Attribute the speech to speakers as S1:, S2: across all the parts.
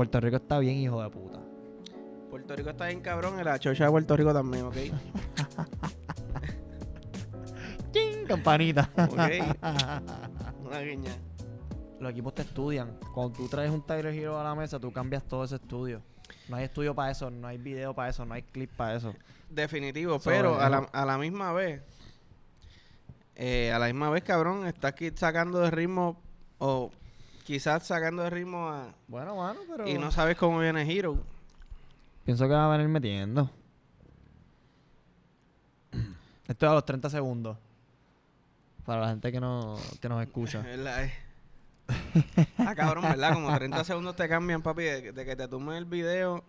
S1: Puerto Rico está bien, hijo de puta.
S2: Puerto Rico está bien cabrón,
S1: el la chocha de Puerto Rico también, ¿ok? ¡Ching! Campanita. ok. Una guiña. Los equipos te estudian. Cuando tú traes un Tiger Hero a la mesa, tú cambias todo ese estudio. No hay estudio para eso, no hay video para eso, no hay clip para eso. Definitivo, pero a la, misma vez, eh, a la misma vez, cabrón, estás
S2: aquí sacando de ritmo o quizás sacando de ritmo a. Bueno, bueno, pero. Y no sabes cómo viene Hero.
S1: Pienso que va a venir metiendo. Esto es a los 30 segundos. Para la gente que, no, que nos escucha.
S2: ah, cabrón, ¿verdad? Como 30 segundos te cambian, papi, de, que te tomen el video.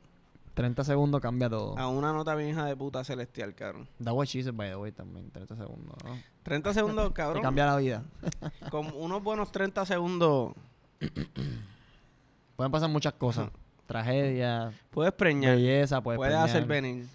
S1: 30 segundos cambia todo. A
S2: una nota bien hija de puta celestial, cabrón.
S1: Da what she by the way, también. 30 segundos, ¿no?
S2: 30 segundos, cabrón. Te cambia la vida. con unos buenos 30 segundos
S1: Pueden pasar muchas cosas. Tragedias. Puedes preñar. Belleza, puedes, puedes hacer venir.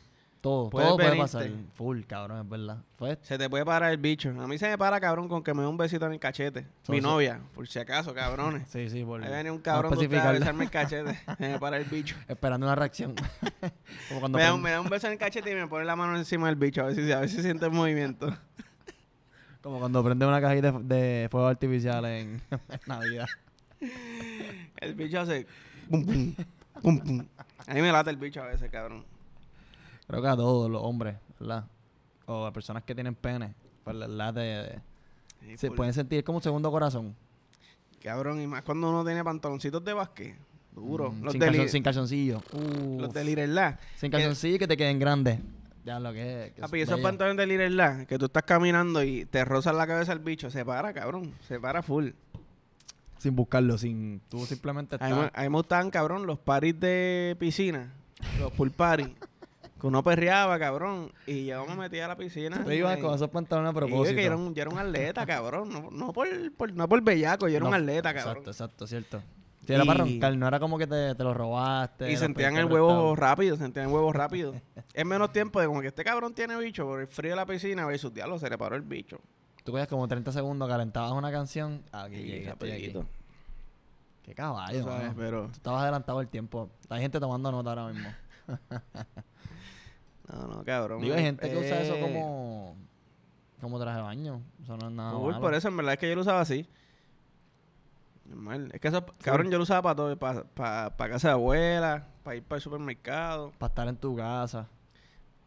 S1: Todo, todo puede pasar. Full, cabrón, es verdad.
S2: Se te puede parar el bicho. A mí se me para, cabrón, con que me dé un besito en el
S1: cachete. Mi novia, por si acaso, cabrones. sí, sí, por Ahí viene un cabrón a besarme el cachete.
S2: se me para el bicho.
S1: Esperando una reacción. Como cuando me,
S2: da, un beso en el cachete y me pone la mano encima del bicho. A ver si, a ver si siente el movimiento.
S1: Como cuando prende una cajita de, fuego artificial en
S2: Navidad. El bicho hace. Pum,
S1: pum, A mí me lata
S2: el bicho a veces, cabrón.
S1: Creo que a todos los hombres, ¿verdad? O a personas que tienen pene, para pues De, se pueden sentir como segundo corazón.
S2: Cabrón, y más cuando uno tiene pantaloncitos de básquet, Duro. Mm, sin, sin, calzoncillo.
S1: Los de Sin calzoncillo que te queden grandes. Ya lo que, es. Ah, pues, esos
S2: pantalones de que tú estás caminando y te rozas la cabeza El bicho, se para, cabrón. Se para full
S1: sin buscarlo, sin
S2: tú simplemente ahí A me cabrón, los paris de piscina, los pool paris. que uno perreaba, cabrón, y yo me metía a la piscina. Tú ibas con esos pantalones a propósito. Y yo, que era un, atleta, cabrón. No, por, no por
S1: bellaco, yo era un atleta, cabrón. Exacto, exacto, cierto.
S2: Sí, era para roncar,
S1: no era como que te, te lo robaste. Y sentían el huevo rápido, sentían el huevo rápido.
S2: en menos tiempo de como que este cabrón tiene bicho por el frío de la piscina, y su diablo se le paró el bicho.
S1: Tú cogías como 30 segundos, calentabas una canción. Aquí, Qué caballo, pero... Tú estabas adelantado el tiempo. Hay gente tomando nota ahora mismo. no, no, cabrón. Digo, hay eh, gente que usa eso eh. como... Como traje de baño. Eso no es nada Uy, por eso, en verdad, es que yo lo usaba así. Normal. Es que eso... Cabrón, yo lo
S2: usaba para todo. para, para casa
S1: de abuela,
S2: para ir para el supermercado.
S1: Para estar en tu casa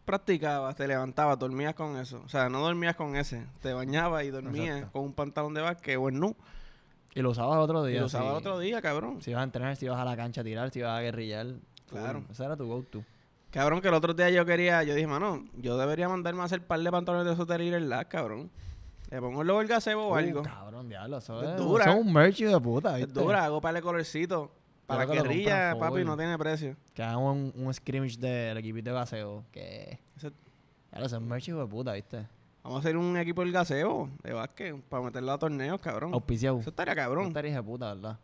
S2: practicabas, te levantabas, dormías con eso. O sea, no dormías con ese. Te bañabas y dormías con un pantalón de basque o en nu. Y lo usabas otro día. Y lo usabas otro
S1: día, cabrón. Si ibas a entrenar, si ibas a la cancha a tirar, si ibas a guerrillar. Claro. era tu go-to.
S2: Cabrón, que el otro día yo quería, yo dije, mano, yo debería mandarme a hacer par de pantalones de esos en la cabrón. Le pongo luego el gazebo o algo. Cabrón, diablo, es, dura. un merch
S1: de puta, Es dura,
S2: hago par de colorcitos. Para que guerrilla, papi, no tiene
S1: precio. Que hagamos un, scrimmage del equipo de gaseo. Que. Ese...
S2: Claro, ese es merch hijo de puta, ¿viste? Vamos a hacer un equipo del gaseo de básquet para meterlo a torneos, cabrón. Auspiciado. Eso estaría cabrón. Eso estaría de puta, ¿verdad?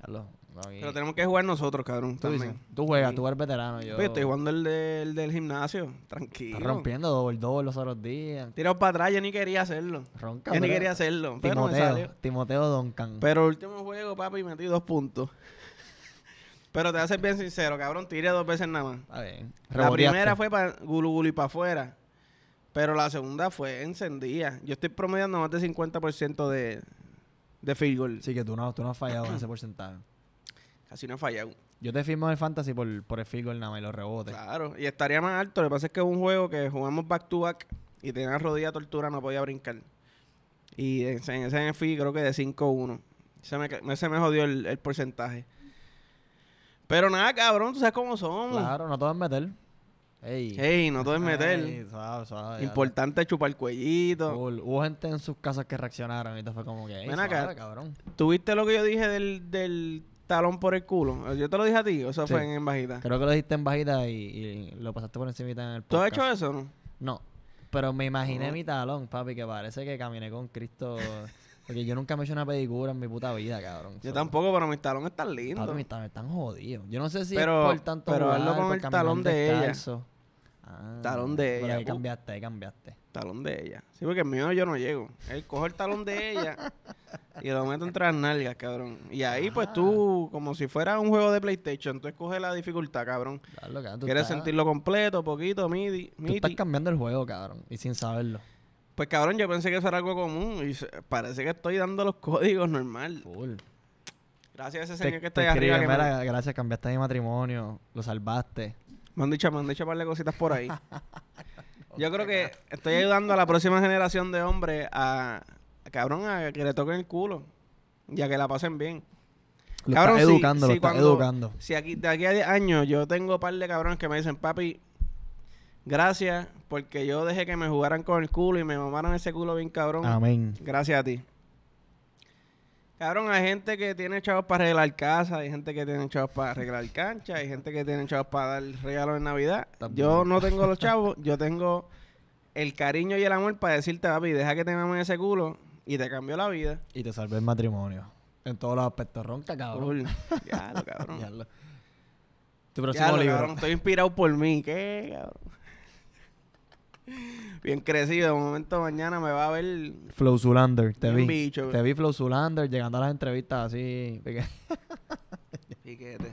S2: Carlos, Pero tenemos que jugar nosotros, cabrón. Tú, también. tú juegas, tú eres veterano. Yo... estoy jugando el, del gimnasio. Tranquilo. Estás rompiendo
S1: doble doble los otros días.
S2: Tirado para atrás, yo ni quería hacerlo. Ronca, yo ni quería hacerlo. Timoteo, pero salió.
S1: Timoteo Duncan. Pero el último
S2: juego, papi, metí
S1: dos puntos.
S2: Pero te voy a ser bien sincero, cabrón, tiré dos veces nada más. La primera fue para gulu y para afuera. Pero la segunda fue encendida. Yo estoy promediando más de 50% de,
S1: de field goal. Sí, que tú no, tú no has fallado en ese porcentaje. Casi no he fallado. Yo te firmo en el fantasy por, el field goal nada más y los rebotes. Claro, y estaría más alto. Lo que pasa es que es un juego que
S2: jugamos back to back y tenía rodilla tortura, no podía brincar. Y en ese fui creo que de 5-1. Se me, se jodió el, el porcentaje.
S1: Pero nada, cabrón, tú sabes cómo somos. Claro, no te vas a meter. Ey. Ey, no te a meter. Ey, suave, suave, Importante chupar el cuellito. Hubo gente en sus casas que reaccionaron y te fue como que. Ven acá, cabrón.
S2: ¿Tuviste lo que yo dije del, del talón por el culo? Yo te lo dije a ti, o eso sea, fue en, bajita.
S1: Creo que lo dijiste en bajita y, y lo pasaste por encima en el podcast. ¿Tú has hecho eso no? No. Pero me imaginé mi talón, papi, que parece que caminé con Cristo Porque yo nunca me he hecho una pedicura en mi puta vida, cabrón. Yo tampoco, pero mis talones están lindos. Pero mis talones están jodidos. Yo no sé si es por tanto Pero con el talón de ella. Ah, talón de ella. Ahí uh. cambiaste, ahí
S2: cambiaste. Talón de ella.
S1: Sí, porque el mío yo no llego.
S2: Él coge el talón de ella y lo meto entre las nalgas, cabrón. Y ahí, pues ah. tú, como si fuera un juego de PlayStation, tú escoges la dificultad, cabrón.
S1: Quieres sentirlo
S2: completo, poquito, midi, midi. Tú estás
S1: cambiando el juego, cabrón, y sin saberlo. Pues
S2: cabrón, yo pensé que eso era algo común y parece que estoy dando los códigos normal. Cool. Gracias a ese señor que está ahí arriba. que me...
S1: Gracias, cambiaste mi matrimonio, lo salvaste.
S2: Me han dicho, me han dicho un par de cositas por ahí. yo creo que estoy ayudando a la próxima generación de hombres a, cabrón, a que le toquen el culo y a que la pasen bien.
S1: cabrón, educando, si, educando.
S2: Si aquí, de aquí a 10 años yo tengo un par de cabrones que me dicen, papi, gracias porque yo dejé que me jugaran con el culo y me mamaron ese culo bien cabrón. Amén. Gracias a ti. Cabrón, hay gente que tiene chavos para arreglar casa, hay gente que tiene chavos para arreglar cancha, hay gente que tiene chavos para dar regalo en Navidad. Yo no tengo los chavos, yo tengo el cariño y el amor para decirte, papi, deja que te mamen ese culo y te cambió la vida.
S1: Y te salvé el matrimonio. En todos los aspectos. Ronca, cabrón. cabrón. ya Tu próximo libro. Cabrón, estoy
S2: inspirado por mí. ¿Qué, cabrón? bien crecido. De momento mañana me va a ver. Flow Zulander, te vi. Te
S1: vi Flow Zulander llegando a las entrevistas así. Piquete.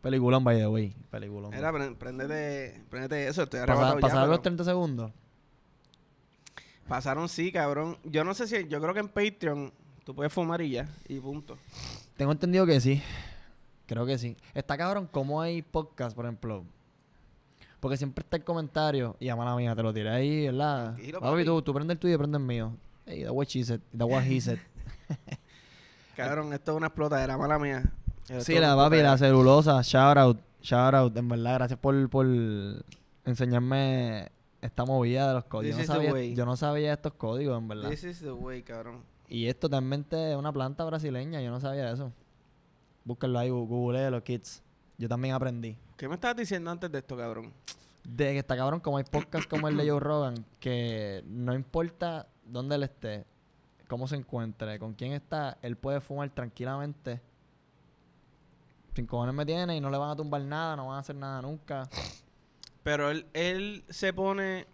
S1: Peliculón, by the way. Peliculón. Era,
S2: prendete, prendete, eso. Estoy Pasa, ¿Pasaron los 30 segundos? Pasaron, sí, cabrón. Yo no sé si. Yo creo que en Patreon tú puedes fumar y ya. Y punto.
S1: Tengo entendido que sí. Creo que sí. Está cabrón, ¿cómo hay podcast, por ejemplo? Porque siempre está el comentario y a mala mía te lo tiré ahí, ¿verdad? papi. tú, tú prende el tuyo y prende el mío. Hey, da what she said, That's what he said.
S2: Cabrón, esto es una explotadera, mala mía. sí, la papi, la
S1: celulosa, shout out, shout out. En verdad, gracias por, por enseñarme esta movida de los códigos. Yo no, sabía, estos códigos, en verdad. This is the way, cabrón. Y es una planta brasileña, yo no sabía eso. Búsquenlo ahí, Google los kids. Yo también aprendí.
S2: ¿Qué me estabas diciendo antes de esto, cabrón?
S1: De que está cabrón, como hay podcasts como el de Joe Rogan, que no importa dónde él esté, cómo se encuentre, con quién está, él puede fumar tranquilamente. Sin cojones me tiene y no le van a tumbar nada, no van a hacer nada nunca. Pero él, él se pone.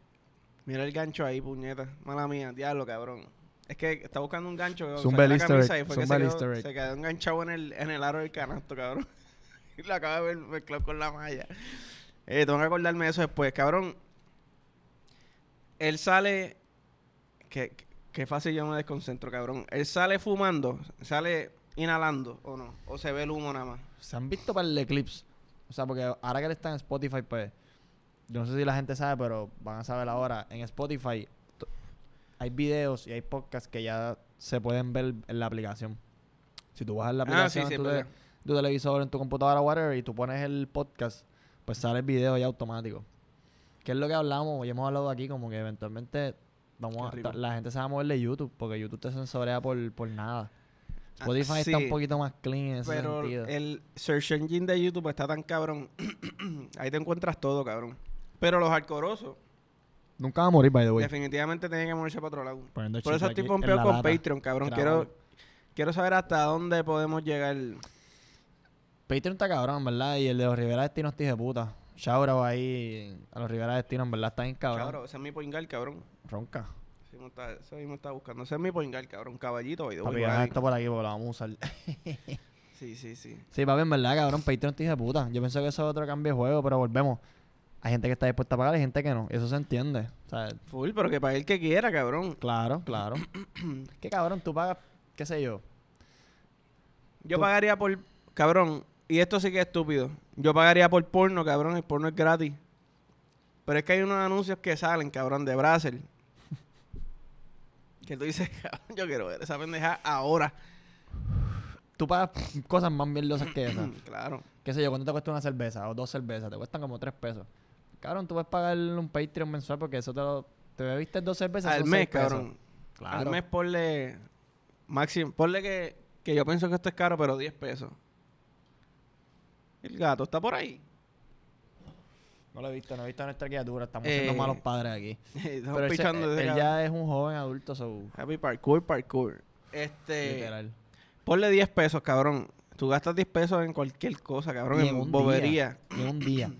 S2: Mira el gancho ahí, puñeta. Mala mía, diablo, cabrón. Es que está buscando un gancho. Es un Se, quedó, enganchado en el, en el aro del canasto, cabrón. Y lo acabo de ver con la malla. Eh, tengo que acordarme de eso después. Cabrón, él sale. Qué qué fácil yo me desconcentro, cabrón. Él sale
S1: fumando,
S2: sale inhalando o no, o se ve el humo nada más.
S1: Se han visto para el eclipse. O sea, porque ahora que él está en Spotify, pues. Yo no sé si la gente sabe, pero van a saber ahora. En Spotify hay videos y hay podcasts que ya se pueden ver en la aplicación. Si tú bajas la ah, aplicación, tu televisor, en tu computadora, whatever, y tú pones el podcast, pues sale el video ya automático. Que es lo que hablamos y hemos hablado aquí, como que eventualmente vamos la gente se va a mover de YouTube, porque YouTube te censorea por, nada. Ah, Spotify está un poquito más clean en ese pero El search engine de
S2: YouTube está tan cabrón. Ahí te encuentras todo, cabrón. Pero los alcorosos.
S1: Nunca van a morir, by the way.
S2: Definitivamente tienen que morirse para otro lado. Por eso estoy pompeo con Patreon, cabrón. Quiero, quiero saber hasta dónde podemos llegar.
S1: Patreon está cabrón, ¿verdad? Y el de los Rivera Destino está de puta. Chauro ahí a los Rivera Destino, en verdad está bien cabrón. Chauro,
S2: ese es mi poingal, cabrón. Ronca. Ese mismo está, buscando. Ese es mi poingal, cabrón. Caballito, y Papi, deja esto
S1: por aquí porque lo vamos a usar. sí, sí, sí. Sí, papi, en verdad, cabrón. Patreon está de puta. Yo pensé que eso es otro cambio de juego, pero volvemos. Hay gente que está dispuesta a pagar y gente que no. Eso se entiende.
S2: Full, pero que pague el que quiera, cabrón. Claro, claro. ¿Qué
S1: cabrón, tú pagas,
S2: qué sé yo. Yo pagaría por, cabrón, y esto sí que es estúpido. Yo pagaría por porno, cabrón. El porno es gratis. Pero es que hay unos anuncios que salen, cabrón, de Brazzers. que tú dices, cabrón, yo quiero ver esa pendeja
S1: ahora. Tú pagas cosas más mierdosas que esas. claro. Qué sé yo, ¿cuánto te cuesta una cerveza o dos cervezas? Te cuestan como tres pesos. Cabrón, tú puedes pagar un Patreon mensual porque eso te lo... Te bebiste dos cervezas Al mes, cabrón. Claro. Al mes ponle...
S2: Máximo, ponle que, que yo pienso que esto es caro, pero diez pesos. El
S1: gato está por ahí. No lo he visto, no he visto a nuestra criatura. Estamos eh, siendo malos padres aquí. Pero él,
S2: ya es un joven adulto. So. Happy parkour, parkour.
S1: Este. Literal.
S2: Ponle 10 pesos, cabrón. Tú gastas 10 pesos en cualquier cosa, cabrón. en, bobería. En un día.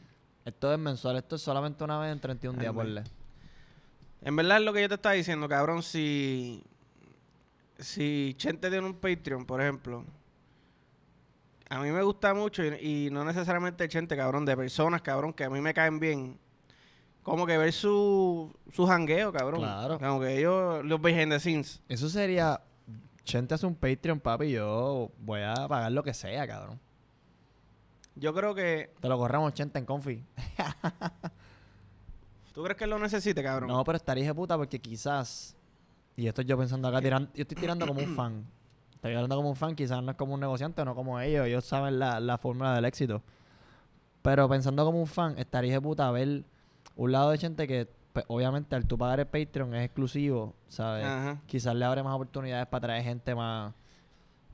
S1: Esto es mensual. Esto es solamente una vez en 31 días, ponle. En verdad es lo que yo te estaba diciendo, cabrón. Si. Si
S2: Chente tiene un Patreon, por ejemplo a mí me gusta mucho y, no necesariamente gente, cabrón, de personas, cabrón, que a mí me caen bien. Como que ver su, su jangueo, cabrón.
S1: Claro. Como que ellos, los behind de scenes. Eso sería, gente hace un Patreon, papi, yo voy a pagar lo que sea, cabrón.
S2: Yo creo que...
S1: Te lo corremos Chente, en confi. ¿Tú crees que lo necesite, cabrón? No, pero estaría de puta porque quizás... Y esto yo pensando acá, tirando, yo estoy tirando como un fan estoy hablando como un fan, quizás no es como un negociante, no como ellos, ellos saben la, fórmula del éxito. Pero pensando como un fan, estaría de puta ver un lado de gente que, pues, obviamente, al tu pagar el Patreon es exclusivo, ¿sabes? Quizás le abre más oportunidades para traer gente más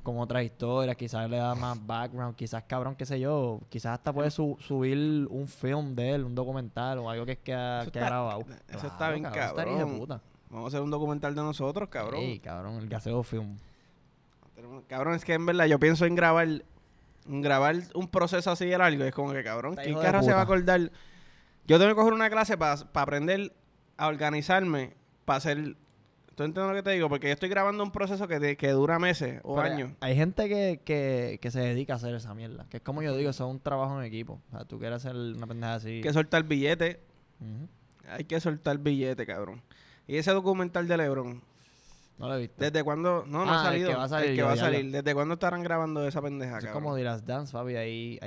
S1: con otras historias, quizás le da más background, quizás cabrón, qué sé yo, quizás hasta puede subir un film de él, un documental o algo que, que, ha, que grabado. Eso está bien cabrón. Estaría de puta. Vamos a hacer un documental de nosotros, cabrón. Sí, cabrón, el gaseo film.
S2: Cabrón, es que en verdad yo pienso en grabar, grabar un proceso así de largo. es como que, cabrón, ¿quién carajo se va a acordar? Yo tengo que coger una clase para aprender a organizarme, para hacer ¿Tú entiendes lo que te digo? Porque yo estoy grabando un proceso que, que
S1: dura meses o años. Hay gente que, que, se dedica a hacer esa mierda. Que es como yo digo, eso es un trabajo en equipo. O sea, tú quieres hacer una pendeja así. Hay que soltar billete. Hay que soltar
S2: billete, cabrón. Y ese documental de Lebron, no lo he visto. ¿Desde cuándo? No, no ha ah, salido. El que va a salir.
S1: ¿Desde cuándo estarán grabando esa pendeja, Es como de las Dance, papi Ahí,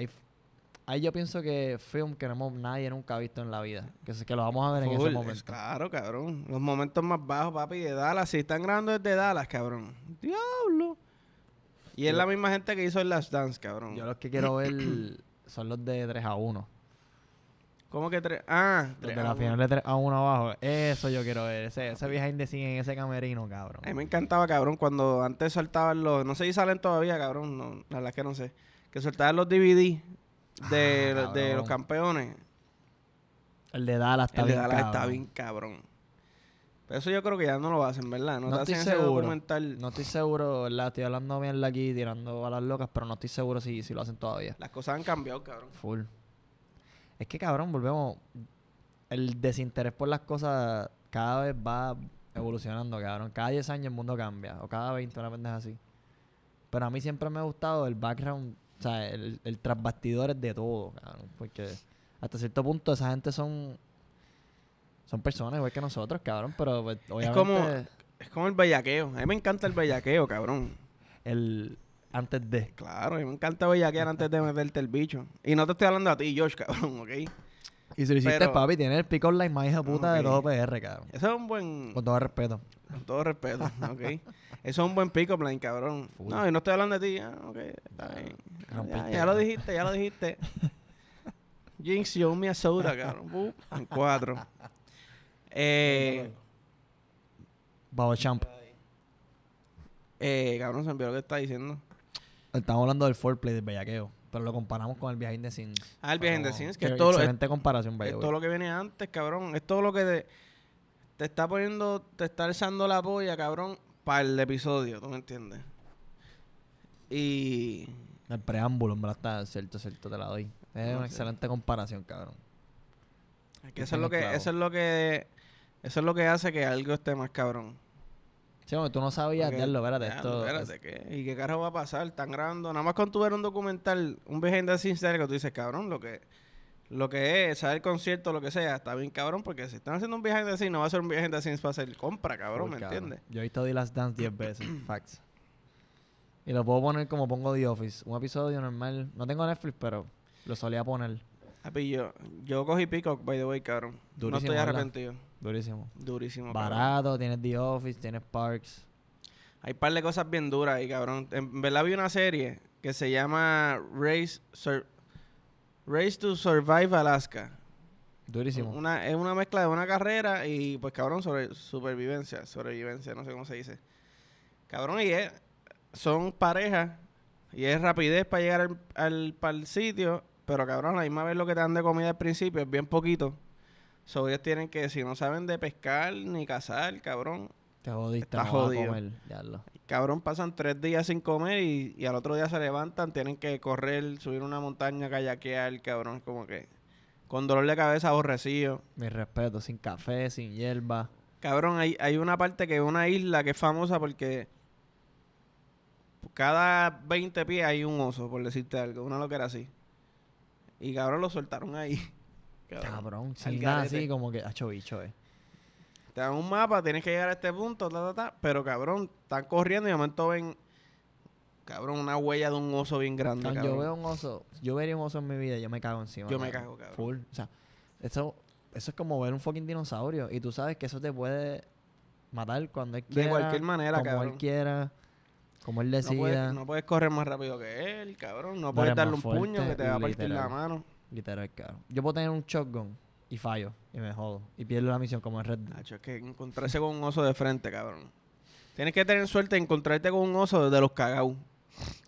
S1: ahí, yo pienso que film que nadie nunca ha visto en la vida. Que, que lo vamos a ver en ese momento.
S2: Claro, cabrón. Los momentos más bajos, papi, de Dallas. Si están grabando desde Dallas, cabrón. Diablo. Y es la misma gente que hizo el Last Dance, cabrón. Yo los que quiero ver
S1: son los de 3 a 1.
S2: ¿Cómo que tres? Ah,
S1: tres. De la final de tres a uno abajo. Eso yo quiero ver. Ese, vieja behind en ese camerino, cabrón.
S2: A mí me encantaba, cabrón, cuando antes soltaban los. No sé si salen todavía, cabrón. No, la verdad es que no sé. Que soltaban los DVD ah, de, de los campeones.
S1: El de Dallas está El de bien cabrón. está bien cabrón. Pero eso yo creo que ya no
S2: lo hacen, ¿verdad?
S1: No, estoy hacen seguro. Ese No estoy seguro, ¿verdad? Estoy hablando bien aquí, tirando balas locas, pero no estoy seguro si, si lo hacen todavía. Las cosas han cambiado, cabrón. Full. Es que cabrón, volvemos. El desinterés por las cosas cada vez va evolucionando, cabrón. Cada 10 años el mundo cambia, o cada 20, una pendeja así. Pero a mí siempre me ha gustado el background, o sea, el, el tras bastidores de todo, cabrón. Porque hasta cierto punto esa gente son. Son personas igual que nosotros, cabrón, pero obviamente. Pues, es como, es como el bellaqueo. A mí me encanta el bellaqueo, cabrón. El, antes
S2: de. Claro, Y me encanta bellaquear antes de meterte el bicho. Y no te estoy hablando a ti, Josh, cabrón, ¿ok? Y si lo hiciste, papi,
S1: tiene el pick online más hija puta de todo PR, cabrón. Eso es un buen. Con todo respeto.
S2: Con todo respeto, ok. Eso es un buen pick line cabrón. No, y no estoy hablando de ti, ah, ok. Está ah, ya, lo dijiste, ya lo dijiste. Jinx, yo me asuda cabrón. en cuatro.
S1: Eh. Champ.
S2: Eh, cabrón, se me olvidó lo que está diciendo.
S1: Estamos hablando del foreplay, del bellaqueo. Pero lo comparamos con el viaje de Sins. Ah, el viaje de Sins, que es todo excelente lo, comparación, todo
S2: lo que viene antes, cabrón. Es todo lo que te, está poniendo, te está alzando la polla, cabrón, para el episodio, ¿tú me entiendes?
S1: Y... El preámbulo, Me está cierto, cierto, te la doy. Es una excelente comparación, cabrón. Es que eso es lo que, eso
S2: es lo que, eso es lo que hace que algo esté más cabrón. Sí, tú no sabías, okay. ¿verdad de esto... Espérate, ¿qué? ¿Y qué carajo va a pasar? tan grande. Nada más con tu ver un documental, un behind the scenes que tú dices, cabrón, lo que... Lo que es, saber concierto, lo que sea, está bien cabrón, porque si están haciendo un viaje de scenes, no va a ser un viaje the scenes para hacer compra, cabrón, ¿me entiendes?
S1: Yo he visto The Last Dance 10 veces, facts. Y lo puedo poner como pongo The Office. Un episodio normal. No tengo Netflix, pero lo solía poner.
S2: yo, cogí Peacock, by the way, cabrón. no estoy arrepentido. Durísimo.
S1: Durísimo. Barato, tienes The Office, tienes Parks. Hay un
S2: par de cosas bien duras ahí, cabrón. En verdad vi una serie que se llama Race, Race to Survive Alaska. Durísimo. Una, es una mezcla de una carrera y, pues, cabrón, sobre supervivencia, sobrevivencia, no sé cómo se dice. Cabrón, y es, son parejas y es rapidez para llegar al, al, sitio, pero, cabrón, la misma vez lo que te dan de comida al principio es bien poquito So, ellos tienen que, si no saben de pescar ni cazar, cabrón, te jodiste, está jodido. comer, cabrón, pasan tres días sin comer y, al otro día se levantan, tienen que correr, subir una montaña, kayakear, cabrón, como que con dolor de cabeza aborrecido. Mi respeto, sin café, sin hierba. Cabrón, hay, hay una parte que es una isla que es famosa porque cada 20 pies hay un oso, por decirte algo, una era así. Y cabrón lo soltaron ahí. Cabrón, sin nada así como
S1: que ha hecho bicho, eh.
S2: Te dan un mapa, tienes que llegar a este punto, ta, Pero cabrón, están corriendo y de momento ven, cabrón, una huella de un oso bien grande. yo veo un oso,
S1: yo vería un oso en mi vida, yo me cago encima. Yo me cago, cabrón. Full. O sea, eso, eso es como ver un fucking dinosaurio. Y tú sabes que eso te puede matar cuando él quiera. De cualquier manera, como cabrón. él Como él decida. No puedes, correr más rápido que él, cabrón. No puedes darle un puño que te va a partir la mano. Literal, Yo puedo tener un shotgun y fallo y me jodo y pierdo la misión como en Red Dead. es
S2: que encontrarse
S1: con un oso de frente, cabrón.
S2: Tienes que tener suerte de encontrarte con un
S1: oso de los cagados.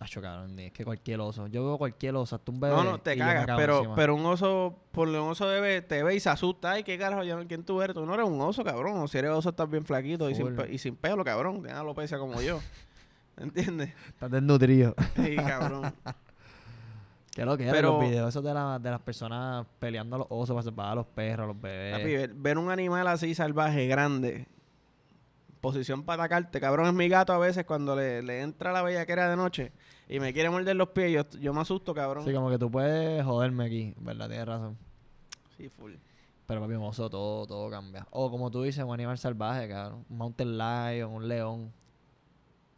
S1: Nacho, cabrón, es que cualquier oso. Yo veo cualquier oso, hasta un bebé. No, no, te cagas, pero, pero
S2: un oso, por un oso bebé, te ve y se asusta. Ay, qué carajo, yo, ¿quién tú eres? Tú no eres un oso, cabrón. si eres oso, estás bien flaquito y sin, y sin pelo, cabrón. lo pesa como yo.
S1: ¿Entiendes? Estás desnutrido. Sí, cabrón. Que lo que era Pero, los videos esos de, las personas peleando a los osos para salvar a los perros, a los bebés. ver, un animal así
S2: salvaje, grande, posición para atacarte. Cabrón, es mi gato a veces cuando le,
S1: entra la bellaquera de noche y me quiere morder los pies. Yo, me asusto, cabrón. Sí, como que tú puedes joderme aquí, ¿verdad? Tienes razón. Sí, full. Pero papi, oso todo, todo cambia. O como tú dices, un animal salvaje, cabrón. Un mountain lion, un león,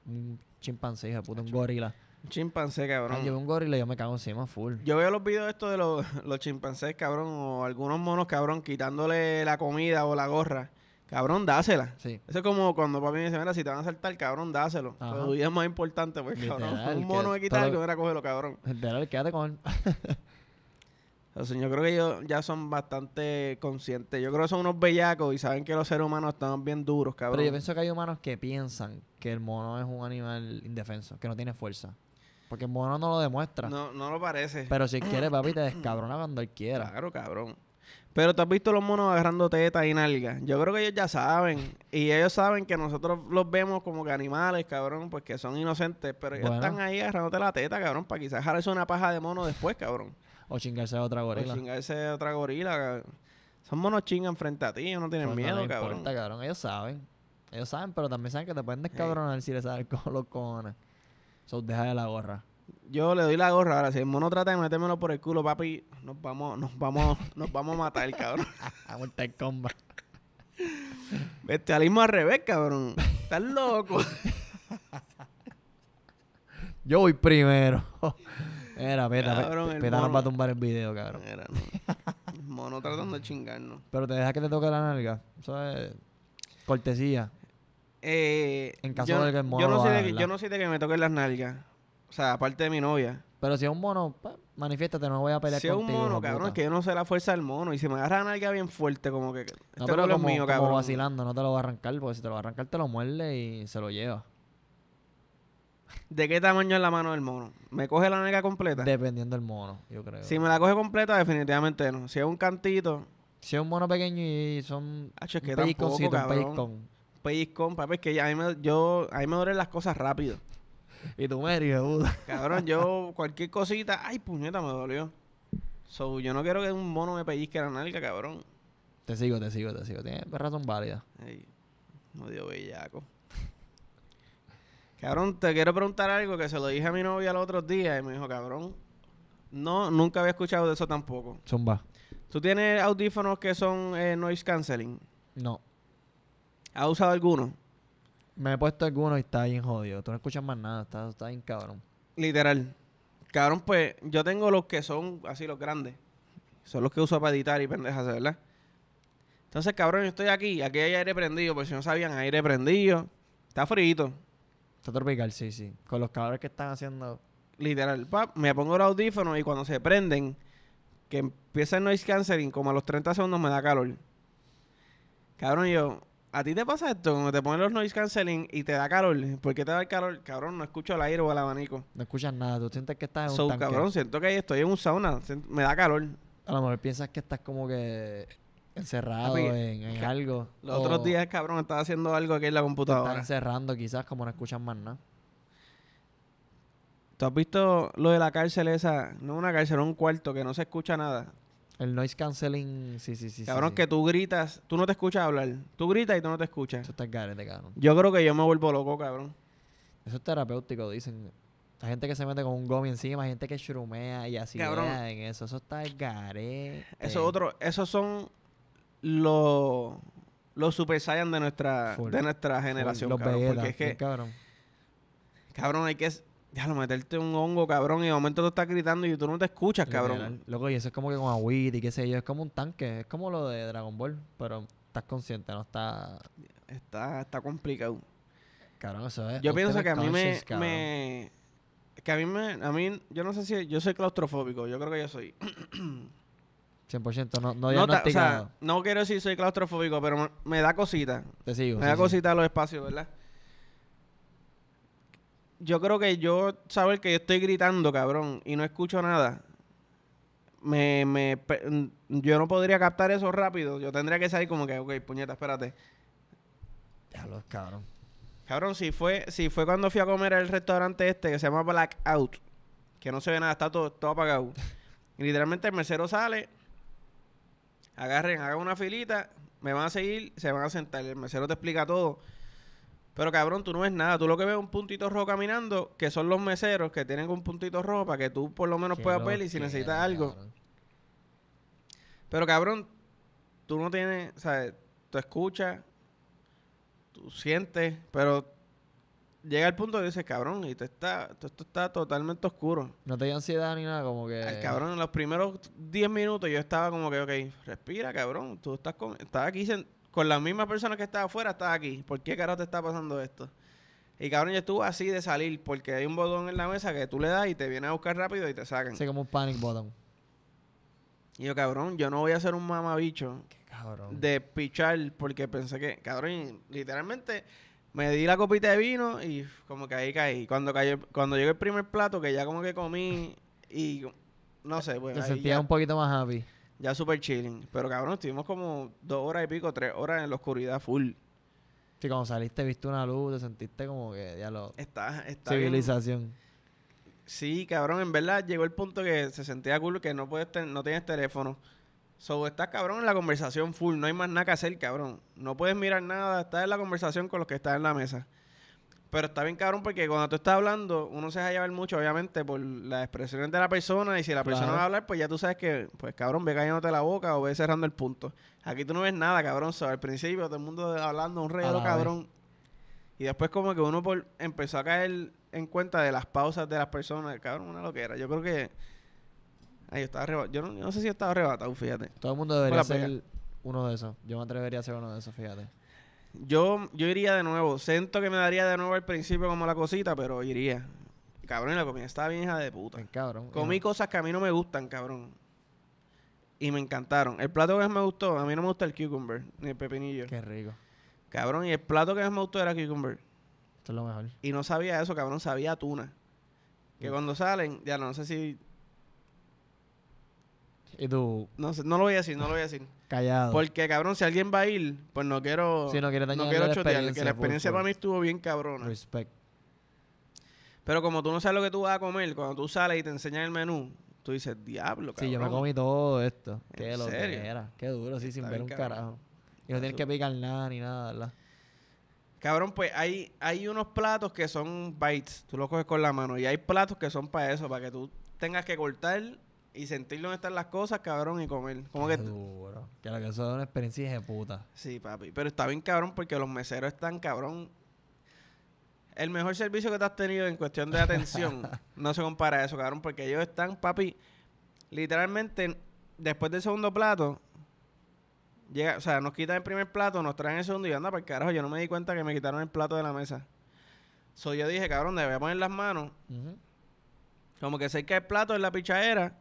S1: un chimpancé, un gorila. Un chimpancé, cabrón. yo veo un gorila y yo me cago encima full.
S2: Yo veo los videos estos de los, chimpancés, cabrón, o algunos monos, cabrón, quitándole la comida o la gorra. Cabrón, dásela. Sí. Eso es como cuando papi me dice, mira, si te van a saltar, cabrón, dáselo. Ajá. Tu es más importante, pues, cabrón. Un mono me quita algo, mira, cógelo, cabrón.
S1: Literal, quédate con él.
S2: o yo creo que ellos ya son bastante conscientes. Yo creo que son unos bellacos y saben que los seres humanos están bien duros, cabrón. Pero yo pienso
S1: que hay humanos que piensan que el mono es un animal indefenso, que no tiene fuerza. Porque el mono no lo demuestra. No,
S2: no lo parece. Pero si quiere,
S1: papi, te descabrona cuando él quiera.
S2: Claro, cabrón.
S1: Pero tú has visto los monos agarrando tetas y nalgas.
S2: Yo creo que ellos ya saben. Y ellos saben que nosotros los vemos como que animales, cabrón, pues que son inocentes. Pero ellos están ahí agarrándote la teta, cabrón, para quizás dejarse una paja de mono después, cabrón. O
S1: chingarse a otra gorila. O chingarse a otra gorila, Son monos chingan frente a ti, ellos no tienen miedo, miedo, no importa, cabrón. Ellos saben. Ellos saben, pero también saben que te pueden descabronar si les salen con los So, deja de la gorra.
S2: Yo le doy la gorra. Ahora, si el mono trata de metérmelo por el culo, papi, nos vamos, nos vamos, nos vamos a matar, cabrón. a Mortal te
S1: Bestialismo al revés, cabrón. Estás loco. Yo voy primero. Era, espera, espera, nos va a tumbar el video, cabrón.
S2: mono tratando de chingarnos.
S1: Pero te deja que te toque la nalga. Eso es cortesía.
S2: Eh, en caso yo, de que el mono. Yo no, soy de que, yo no que me toquen las nalgas. O sea, aparte de mi novia. Pero si es un mono, pues,
S1: manifiéstate, no voy a pelear si contigo. Si es un mono, cabrón,
S2: es que yo no sé la fuerza del mono. Y si me agarra la nalga bien fuerte, como que. Este pero como,
S1: vacilando, no te lo va a arrancar, porque si te lo va a arrancar, te lo muerde y se lo lleva. ¿De qué tamaño es la mano del mono? ¿Me coge la nalga completa? Dependiendo del mono, yo creo. Si me
S2: la coge completa, definitivamente no. Si es un cantito. Si es un mono pequeño y son. Ah, es que pellizcón, papi, es que a mí me, yo, a mí me duelen las cosas rápido. Y tú, me mierda puta. Cabrón, yo cualquier cosita, ay, puñeta, me dolió. So, yo no quiero que un mono me pellizque la nalga, cabrón.
S1: Te sigo, te sigo, te sigo. Tienes razón válida.
S2: Ay, no dio bellaco. cabrón, te quiero preguntar algo que se lo dije a mi novia los otro día y me dijo, cabrón, no, nunca había escuchado de eso tampoco. Zumba. ¿Tú tienes audífonos que son eh, noise canceling?
S1: No. ¿Has usado alguno? Me he puesto alguno y está bien jodido. Tú no escuchas más nada, está, está bien cabrón.
S2: Literal. Cabrón, pues yo tengo los que son así, los grandes. Son los que uso para editar y pendejas, ¿verdad? Entonces, cabrón, yo estoy aquí. Aquí hay aire prendido, por si no sabían, aire prendido. Está frito. Está tropical, sí, sí. Con los calores que están haciendo. Literal, me pongo los audífono y cuando se prenden, que empieza el noise canceling, como a los 30 segundos me da calor. Cabrón, yo, ¿A ti te pasa esto? Cuando te ponen los noise canceling y te da calor. ¿Por qué te da el calor? Cabrón, no escucho el aire o el abanico.
S1: No escuchas nada. Tú sientes que estás en un sauna. cabrón, siento que estoy en un sauna. Me da calor. A lo mejor piensas que estás como que encerrado en, algo. Los otros días, cabrón, estaba haciendo algo aquí en la computadora. Están encerrando quizás como no escuchan más nada.
S2: ¿Tú has visto lo de la cárcel esa? No una cárcel, un cuarto que no se escucha nada. El noise canceling, sí, sí, sí. Cabrón, que tú gritas, tú no te escuchas hablar. Tú gritas y tú no te escuchas. Eso está garete, cabrón. Yo creo que yo me vuelvo loco, cabrón. Eso es
S1: terapéutico, dicen. La gente que se mete con un gomi encima, gente que shrumea y así cabrón. en eso. Eso está garete. Eso
S2: otro, esos son los los super saiyan de nuestra de nuestra generación, Los cabrón, porque es que cabrón. Cabrón, hay que Déjalo meterte un hongo, cabrón, y de momento tú estás gritando y tú no te escuchas, cabrón.
S1: loco, y eso es como que con agüita y qué sé yo, es como un tanque, es como lo de Dragon Ball, pero estás consciente, no está... Está, está complicado. Cabrón, eso es... Yo pienso que a mí me,
S2: me... Que a mí me... A mí, yo no sé si... Yo soy claustrofóbico, yo creo que yo soy...
S1: 100%, no, no No, o sea,
S2: no quiero decir soy claustrofóbico, pero me, da cosita. Te sigo. Me da cosita los espacios, ¿verdad? yo creo que yo saber que yo estoy gritando, cabrón, y no escucho nada, me, me, mm, yo no podría captar eso rápido. Yo tendría que salir como que, ok, puñeta, espérate. los cabrón. Cabrón, si fue, si fue cuando fui a comer al restaurante este que se llama Blackout, que no se ve nada, está todo, apagado. literalmente el mesero sale, agarren, hagan una filita, me van a seguir, se van a sentar. El mesero te explica todo. Pero cabrón, tú no ves nada. Tú lo que ves es un puntito rojo caminando, que son los meseros que tienen un puntito rojo para que tú por lo menos puedas ver si necesitas algo. Pero cabrón, tú no tienes, O sea, Tú escuchas, tú sientes, pero llega el punto que dices, cabrón, y te está, esto está totalmente oscuro.
S1: No te dio ansiedad ni nada, como que. El cabrón,
S2: en los primeros 10 minutos yo estaba como que, ok, respira, cabrón, tú estás con. Estás aquí sentado con la misma persona que estaba afuera, está aquí. ¿Por qué carajo te está pasando esto? Y cabrón, yo estuve así de salir porque hay un botón en la mesa que tú le das y te viene a buscar rápido y te sacan. Sí, como
S1: un panic button.
S2: Y yo, cabrón, yo no voy a ser un mamabicho ¿Qué de pichar porque pensé que, cabrón, literalmente me di la copita de vino y como que ahí caí. Cuando, cayó, cuando llegó el primer plato, que ya como que comí y no sé, bueno pues, Te sentías un
S1: poquito más happy.
S2: Ya súper chilling. Pero cabrón, estuvimos como dos horas y pico, tres horas en la oscuridad full.
S1: Sí, cuando saliste viste una luz, te sentiste como que ya lo...
S2: Está, está Civilización. Sí, cabrón, en verdad llegó el punto que se sentía cool que no puedes no tienes teléfono. So, estás cabrón en la conversación full, no hay más nada que hacer, cabrón. No puedes mirar nada, estás en la conversación con los que están en la mesa. Pero está bien cabrón porque cuando tú estás hablando, uno se deja llevar mucho, obviamente, por las expresiones de la persona. Y si la persona va a hablar, pues ya tú sabes que, pues cabrón, ve cayéndote la boca o ve cerrando el punto. Aquí tú no ves nada, cabrón. al principio todo el mundo hablando un regalo, cabrón. Y después como que uno por, empezó a caer en cuenta de las pausas de las personas. Cabrón, una loquera. Yo creo que... Ay, yo estaba arrebatado. Yo no, sé si
S1: estaba arrebatado, fíjate. Todo el mundo debería ser uno de esos. Yo me atrevería a ser uno de esos,
S2: fíjate. Yo, yo iría de nuevo. Siento que me daría de nuevo al principio como la cosita, pero iría. Cabrón, la comida estaba bien hija de puta. Comí cosas que a mí no me gustan, cabrón. Y me encantaron. El plato que más me gustó, a mí no me gusta el cucumber, ni el pepinillo. Qué rico. Cabrón, y el plato que más me gustó era cucumber. Esto es lo mejor. Y no sabía eso, cabrón, sabía tuna. Que mm. cuando salen, ya no, sé si... ¿Y tú? No, no lo voy a decir, no lo voy a decir. Callado. Porque, cabrón, si alguien va a ir, pues no quiero. Si no la chotear, la experiencia para mí estuvo bien cabrona. Respect. Pero como tú no sabes lo que tú vas a comer, cuando tú sales y te enseñan el menú, tú dices, diablo, cabrón. Sí, yo me comí
S1: todo esto. Qué lo que era. Qué duro, sí, sin ver un carajo. Y no tienes que
S2: picar nada ni nada, ¿verdad? Cabrón, pues hay, hay unos platos que son bites. Tú
S1: los coges con la mano. Y hay
S2: platos que son para eso, para que tú tengas que cortar y sentir dónde están las cosas, cabrón, y comer. Como que. Duro.
S1: Que la que eso una experiencia de puta.
S2: Sí, papi. Pero está bien, cabrón, porque los meseros están, cabrón. El mejor servicio que te has tenido en cuestión de atención no se compara a eso, cabrón, porque ellos están, papi, literalmente, después del segundo plato, llega, o sea, nos quitan el primer plato, nos traen el segundo y anda para el carajo. Yo no me di cuenta que me quitaron el plato de la mesa. So yo dije, cabrón, a poner las manos. como que sé que cerca plato en la pichadera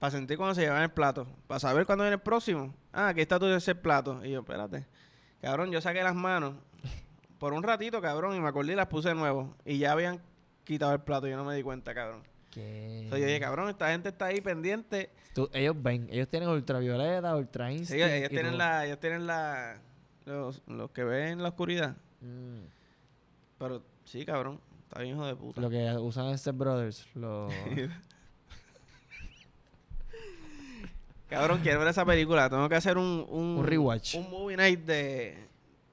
S2: para sentir cuando se llevan el plato, para saber cuándo viene el próximo. Ah, aquí está tu tercer plato. Y yo, espérate. Cabrón, yo saqué las manos por un ratito, cabrón, y me acordé y las puse de nuevo. Y ya habían quitado el plato, yo no me di cuenta, cabrón.
S1: ¿Qué? Entonces yo dije, cabrón,
S2: esta gente está ahí pendiente.
S1: Tú, ellos ven, ellos tienen ultravioleta, ultra Sí, ellos, tienen
S2: la, ellos tienen la, los, que ven la oscuridad. Mm. Pero sí, cabrón, está bien hijo de puta.
S1: Lo que usan es Brothers, los...
S2: Cabrón, quiero ver esa película. Tengo que hacer un... Un, rewatch. Un movie night de...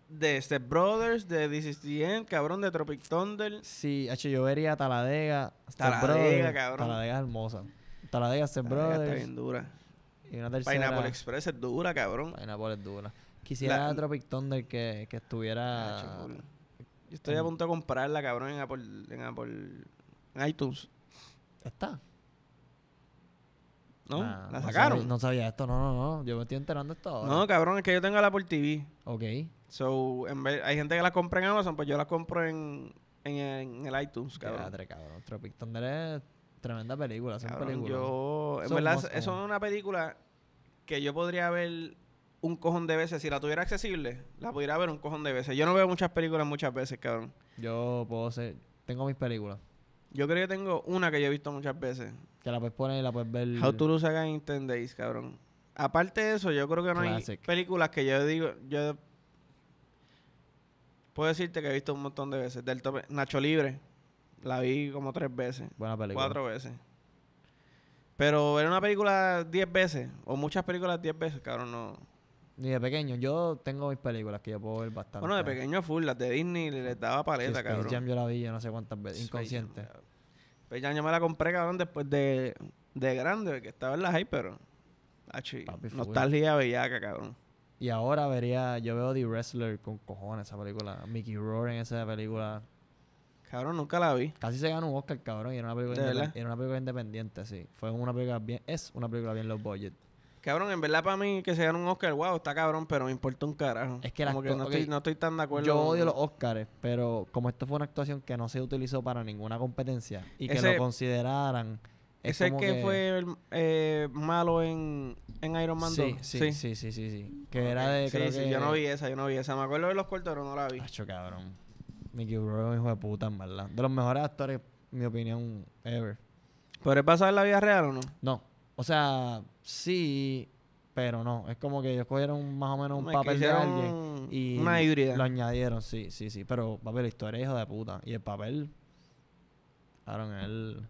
S2: De Step Brothers, de This is the End, cabrón, de Tropic Thunder. Sí, H yo vería
S1: Taladega. Taladega, cabrón. Taladega es hermosa. Taladega, Step Brothers. Está bien dura. Y una tercera... Pineapple
S2: Express es dura, cabrón. Pineapple es dura. Quisiera
S1: Tropic Thunder que, que estuviera... Ah, yo estoy a punto
S2: de comprarla, cabrón, en Apple... En Apple...
S1: En iTunes. ¿Está? ¿No? la sacaron. No sabía, esto, no, no, no. Yo me estoy enterando de esto No,
S2: cabrón, es que yo tengo la por TV. Ok. So, hay gente que la compra en Amazon, pues yo la compro en, el iTunes, cabrón.
S1: cabrón. tremenda película, Yo, en verdad, eso
S2: es una película que yo podría ver un cojón de veces. Si la tuviera accesible, la pudiera ver un cojón de veces. Yo no veo muchas películas muchas veces, cabrón. Yo puedo ser... Tengo mis películas. Yo creo que tengo una que yo he visto muchas veces. Te la puedes poner y la puedes ver. How to Lose Again 10 cabrón. Aparte de eso, yo creo que no hay películas que yo digo. Yo puedo decirte que he visto un montón de veces. Del Nacho Libre. La vi como tres veces. Buena película. Cuatro veces. Pero ver una película diez
S1: veces, o muchas películas diez veces, cabrón, no. Ni de pequeño. Yo tengo mis películas que yo puedo ver bastante. Bueno, de pequeño
S2: full. Las de Disney les daba paleta, cabrón.
S1: yo la vi no sé cuántas veces. Inconsciente.
S2: Pues ya yo me la compré, cabrón, después de, de grande, que estaba en la hype, pero. Achi, nostalgia
S1: bella bellaca, cabrón. Y ahora vería, yo veo The Wrestler con cojones esa película. Mickey Rourke en esa película. Cabrón, nunca la vi. Casi se ganó un Oscar, cabrón, y una era una película independiente, sí. Fue una película bien, es una película bien low budget. Cabrón, en verdad para mí que se gane un Oscar, wow, está cabrón, pero me importa un carajo. Es que, como que no, estoy, no, estoy, tan de acuerdo. Yo odio los Oscars, pero como esto fue una actuación que no se utilizó para ninguna competencia y que lo consideraran... Es ese que, fue eh, malo
S2: en, en Iron Man 2. Sí, sí, sí, sí,
S1: sí, Que era de... creo yo no vi
S2: esa, yo no vi esa. Me
S1: acuerdo de los cortos, pero no la vi. macho cabrón. Mickey Rourke hijo de puta, en verdad. De los mejores actores, mi opinión, ever. ¿Pero es en la vida real o no? No. O sea, sí, pero no. Es como que ellos cogieron más o menos un papel de alguien y lo añadieron, sí, sí, sí. Pero, papel, la historia es hijo de puta. Y el papel, claro, él...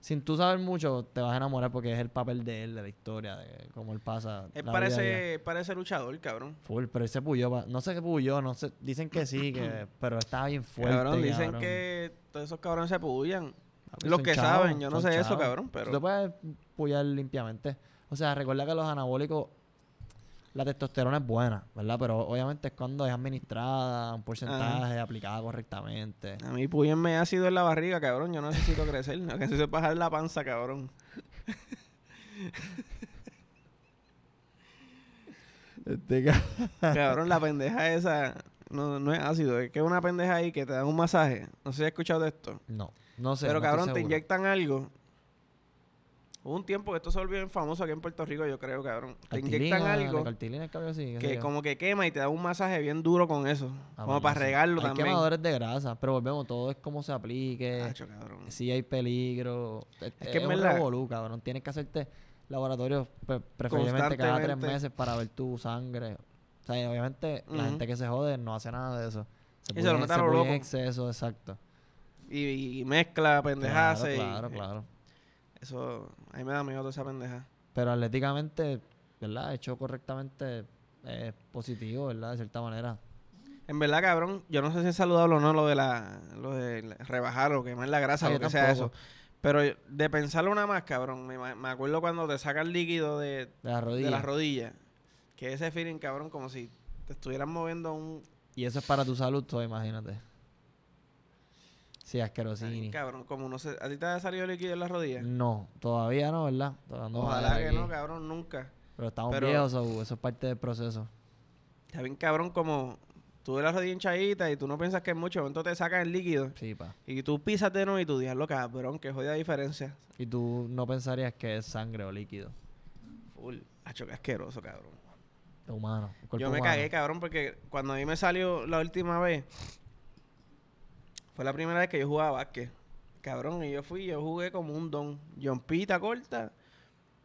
S1: Sin tú saber mucho, te vas a enamorar porque es el papel de él, de la historia, de cómo él pasa. Él parece,
S2: parece luchador, cabrón.
S1: Full, pero él se puyó. No sé qué puyó, no sé. Dicen que sí, que, pero estaba bien fuerte. Cabrón, dicen
S2: que todos esos cabrones se puyan. Los que saben, yo no sé eso, cabrón, pero. Tú
S1: puedes limpiamente. O sea, recuerda que los anabólicos, la testosterona es buena, ¿verdad? Pero obviamente es cuando es administrada, un porcentaje, aplicada correctamente.
S2: A mí puyenme ácido en la barriga, cabrón. Yo no necesito crecer. No necesito bajar la panza, cabrón. Este cabrón, la pendeja esa no, es ácido, es que es una pendeja ahí que te da un masaje. No sé si has escuchado de esto. No. No sé. Pero cabrón, te inyectan algo. Hubo un tiempo que esto se volvió bien famoso aquí en Puerto Rico, yo creo, cabrón. Te inyectan algo que, como que quema y te da un
S1: masaje bien duro con eso. Ah, como para regarlo hay también. quemadores de grasa, pero volvemos, todo es como se aplique. Si hay peligro. Es, que es un revolú, cabrón. Tienes que hacerte laboratorios preferiblemente cada tres meses para ver tu sangre. O sea, obviamente la gente que se jode no hace nada de eso. y se lo en exceso, exacto. Y, mezcla, pendejadas. Claro, claro, claro.
S2: Eh, eso, ahí me da miedo toda esa pendeja.
S1: Pero atléticamente, ¿verdad? Hecho correctamente es positivo, ¿verdad? De cierta manera. En verdad, cabrón, yo no sé si es saludable o no lo de la lo de rebajar o quemar la
S2: grasa, ah, o lo que sea eso. Pero de pensarlo una más, cabrón, me, acuerdo cuando te saca el líquido de, de la rodilla. que ese feeling, cabrón, como si te estuvieran moviendo un...
S1: Y eso es para tu salud, todo, imagínate. Sí, asquerosini.
S2: cabrón, como no sé, ¿a ti te ha salido líquido en las rodillas?
S1: No, todavía no, ¿verdad? Ojalá que no,
S2: cabrón, nunca.
S1: Pero estamos viejos, eso es parte del proceso.
S2: Está bien, cabrón, como tú ves la rodilla hinchadita y tú no piensas que es mucho, entonces te sacan el líquido. Sí, pa. Y tú pisas de nuevo y
S1: tú loca, cabrón, qué jodida diferencia. Y tú no pensarías que es sangre o líquido. Full, hacho, qué asqueroso, cabrón. Humano. Yo me cagué,
S2: cabrón, porque cuando a mí me salió la última vez, fue la primera vez que yo jugaba básquet. Cabrón, y yo fui, yo jugué como un don. Pita corta.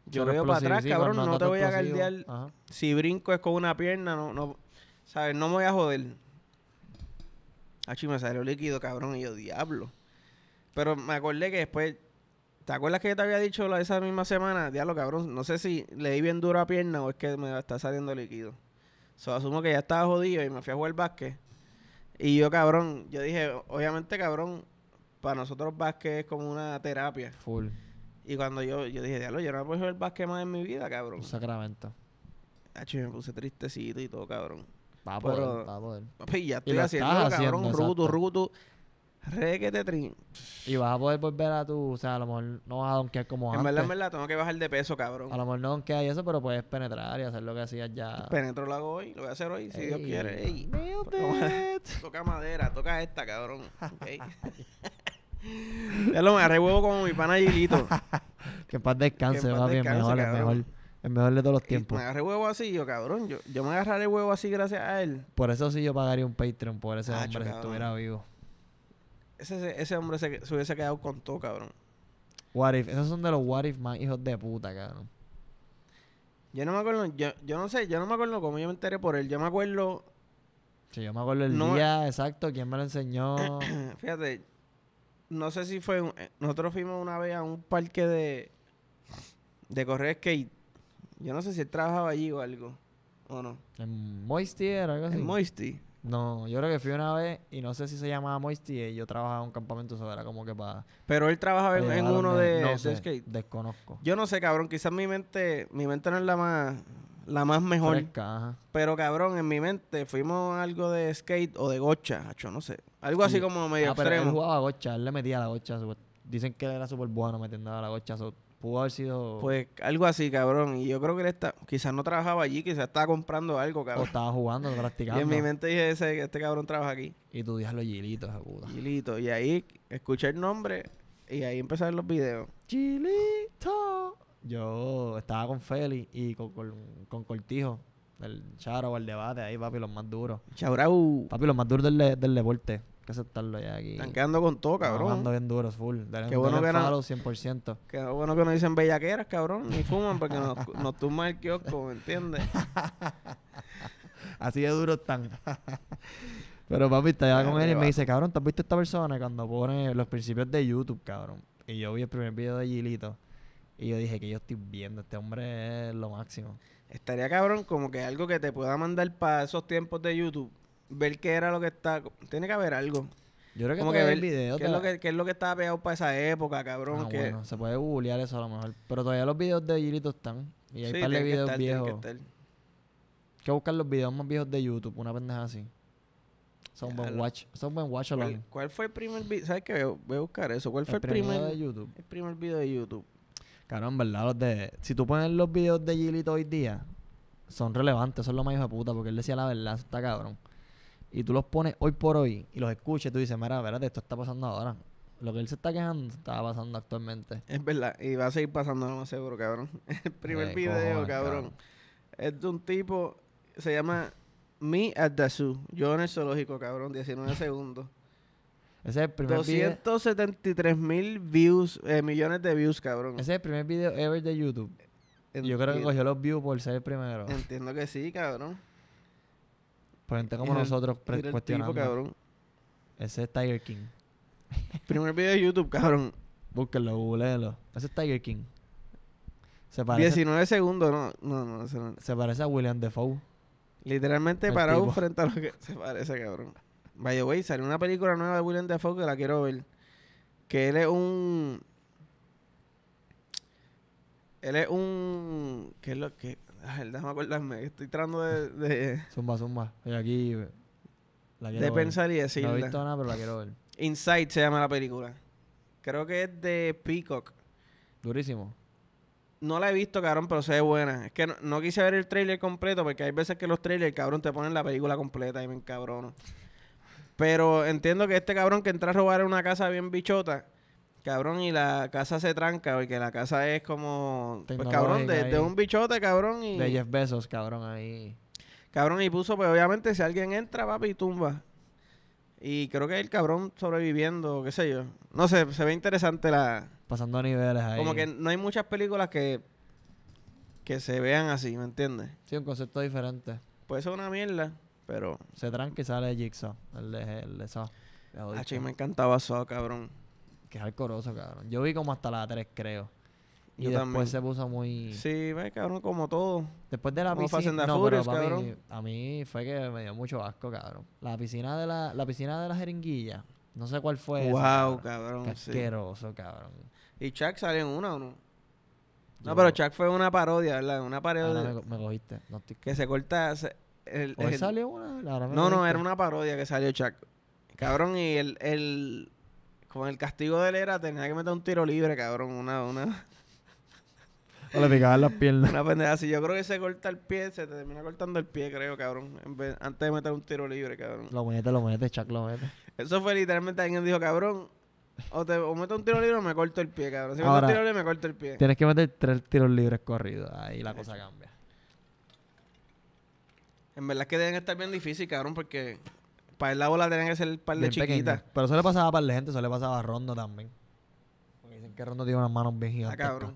S2: Yo veo para atrás, cabrón, no, te voy a caldear... Si brinco es con una pierna, no, no, ¿sabes? No me voy a joder. Achí... me salió líquido, cabrón, y yo, diablo. Pero me acordé que después, ¿te acuerdas que yo te había dicho la, esa misma semana? Diablo, cabrón, no sé si le di bien duro a pierna o es que me está saliendo líquido. So, asumo que ya estaba jodido y me fui a jugar básquet. Y yo, cabrón, yo dije, obviamente, cabrón, para nosotros básquet es como una terapia. Full. Y cuando yo, yo dije, diablo, yo no puedo jugar básquet más en mi vida, cabrón. Un sacramento. Hacho, me puse tristecito y todo, cabrón. Va poder, va poder. ya estoy haciendo, cabrón, ruto, ruto. Requete trin.
S1: Y vas a poder volver a tu. O sea, a lo mejor no vas a donkear como antes. En verdad, en
S2: verdad, tengo que bajar de peso, cabrón. A lo
S1: mejor no donkeas y eso, pero puedes penetrar y hacer lo que hacías ya. Penetro lo
S2: hago hoy, lo voy a hacer hoy, si Dios quiere. Ey. Toca madera, toca esta, cabrón. Okay. ya lo me agarré huevo como mi pana
S1: Gilito. que paz descanse, va bien, mejor, es mejor. El mejor de todos los tiempos. me agarré
S2: huevo así, yo cabrón. Yo, me agarraré huevo así gracias a él.
S1: Por eso sí yo pagaría un Patreon por ese hombre si estuviera vivo
S2: ese, hombre se, hubiese
S1: quedado con todo, cabrón. What if, esos son de los what if más hijos de puta, cabrón.
S2: Yo no me acuerdo, yo, yo no sé, yo no me acuerdo cómo yo me enteré por él. Yo me acuerdo.
S1: Sí, yo me acuerdo el día exacto, quién me lo enseñó.
S2: Fíjate, no sé si fue. Eh, nosotros fuimos una vez a un parque de. de correr skate. Yo no sé si él trabajaba allí o algo, o no.
S1: En Moisty era algo así. En Moisty. No, yo creo que fui una vez y no sé si se llamaba Moisty y yo trabajaba en un campamento, eso era como que para... Pero él trabajaba en, uno de, no sé, skate. Desconozco.
S2: Yo no sé, cabrón, quizás mi mente,
S1: mi mente no es la más, la más mejor.
S2: Pero cabrón, en mi mente fuimos algo de skate o de gocha, yo no sé. Algo así como medio ah, extremo. Pero él
S1: jugaba gocha, él le metía la gocha. Dicen que era súper bueno metiendo a la gocha, Pudo haber sido. Pues algo así, cabrón.
S2: Y yo creo que él está.
S1: Quizás no trabajaba allí, quizás estaba comprando algo, cabrón. O estaba jugando, practicando. Y en mi mente dije,
S2: ese, este cabrón trabaja aquí. Y tú dices los Gilitos, puta. Gilito. Y ahí escuché el nombre
S1: y ahí empezaron los videos. Gilito. Yo estaba con Feli y con, con, Cortijo. El Charo, el debate ahí, papi, los más duros. Chaurau. Papi, los más duros del deporte que aceptarlo ya aquí. Están quedando con todo, cabrón. Están bien duros, full. Qué bueno que no. 100%.
S2: Qué bueno que no dicen bellaqueras, cabrón. Ni fuman porque nos, tumba el kiosco, ¿me entiendes? Así de duro están.
S1: Pero papi, ya con él y me dice, cabrón, ¿te has visto esta persona? Cuando pone los principios de YouTube, cabrón. Y yo vi el primer video de Gilito. Y yo dije que yo estoy viendo, este hombre es lo máximo.
S2: Estaría cabrón como que algo que te pueda mandar para esos tiempos de YouTube ver qué era lo que está. Tiene que haber algo.
S1: Yo creo que como que ver el video. ¿Qué es, lo que,
S2: qué es lo que estaba pegado para esa época, cabrón? Ah, bueno,
S1: se puede googlear eso a lo mejor. Pero todavía los videos de Gilito están. Y hay par de videos viejos. Que Hay que buscar los videos más viejos de YouTube, una pendeja así. Son buen watch. Son buen watch
S2: ¿Cuál, fue el primer video? ¿Sabes qué? Voy a buscar eso. ¿Cuál fue el, primer video de YouTube? El primer video de YouTube.
S1: Claro, en verdad, los de. Si tú pones los videos de Gilito hoy día, son relevantes, son los más de puta, porque él decía la verdad, está cabrón y tú los pones hoy por hoy y los escuchas, tú dices, mira, verdad esto está pasando ahora. Lo que él se está
S2: quejando está pasando actualmente. Es verdad, y va a seguir pasando, no más seguro, cabrón. El primer eh, video, cabrón, es de un tipo, se llama Me at the Zoo. Yo en el zoológico, cabrón, 19 segundos. Ese es el primer 273
S1: mil views, eh, millones de views, cabrón. Ese es el primer video ever de YouTube. Yo creo que cogió los views por ser el primero.
S2: Entiendo que sí, cabrón
S1: gente como nosotros cuestionamos. cuestionando. Ese es Tiger King. Primer video de YouTube, cabrón. Búsquenlo, googleenlo Ese es Tiger King. 19 segundos, no, no, no, Se parece a William Defoe. Literalmente parado
S2: frente a lo que se parece, cabrón. Vaya the way, salió una película nueva de William Defoe que la quiero ver. Que él es un. Él es un. ¿Qué es lo que.? ver, déjame acordarme, estoy tratando
S1: de. zumba, zumba. Estoy aquí. de pensar y No he visto nada, pero la quiero
S2: ver. Inside se llama la película. Creo que es de Peacock. Durísimo. No la he visto, cabrón, pero se ve buena. Es que no, quise ver el trailer completo porque hay veces que los trailers, cabrón, te ponen la película completa y me encabrono. Pero entiendo que este cabrón que entra a robar en una casa bien bichota Cabrón, y la casa se tranca, porque la casa es como. Pues, cabrón, de, de, un bichote, cabrón. Y, de Jeff Bezos, cabrón, ahí. Cabrón, y puso, pues obviamente, si alguien entra, papi, tumba. Y creo que el cabrón sobreviviendo, qué sé yo. No sé, se ve
S1: interesante la. Pasando niveles ahí. Como que
S2: no hay muchas películas que. que se vean así, ¿me entiendes? Sí, un concepto diferente. Pues es una mierda, pero. Se tranca y
S1: sale Jigsaw, el de, el de Saw. Ah, me encantaba Saw, cabrón que es alcoroso, cabrón. Yo vi como hasta la 3, creo. Y después se puso muy.
S2: Sí, ve, cabrón,
S1: como todo. Después de la piscina. No, Furious, pero a mí fue que me dio mucho asco, cabrón. La piscina de la, la piscina de la jeringuilla. No sé cuál fue. Wow, cabrón. cabrón asqueroso, cabrón.
S2: ¿Y Chuck salió en una o no? no, pero
S1: Chuck fue una parodia, ¿verdad?
S2: Una ah, parodia. Me, me, cogiste. Que se corta. Se, el, salió una? no, no, era una parodia que salió Chuck. Cabrón, y el, el con el castigo de Lera, tenía que meter un tiro libre, cabrón. Una, una.
S1: O le picaban las piernas. Una pendeja
S2: Si Yo creo que se corta el pie, se te termina cortando el pie, creo, cabrón. antes de meter un tiro libre,
S1: cabrón. Lo mete, lo mete, Chuck lo mete.
S2: Eso fue literalmente alguien dijo, cabrón, o, te, o meto un tiro libre o me corto el pie, cabrón. Si meto un tiro libre, me corto el pie.
S1: Tienes que meter tres tiros libres corridos. Ahí la
S2: cosa cambia. En verdad es que deben estar bien difícil, cabrón, porque para el lado la tenían que ser par de chiquitas.
S1: Pero eso le pasaba a par de gente, eso le pasaba a Rondo también. Porque dicen que Rondo tiene unas manos bien Ah, cabrón.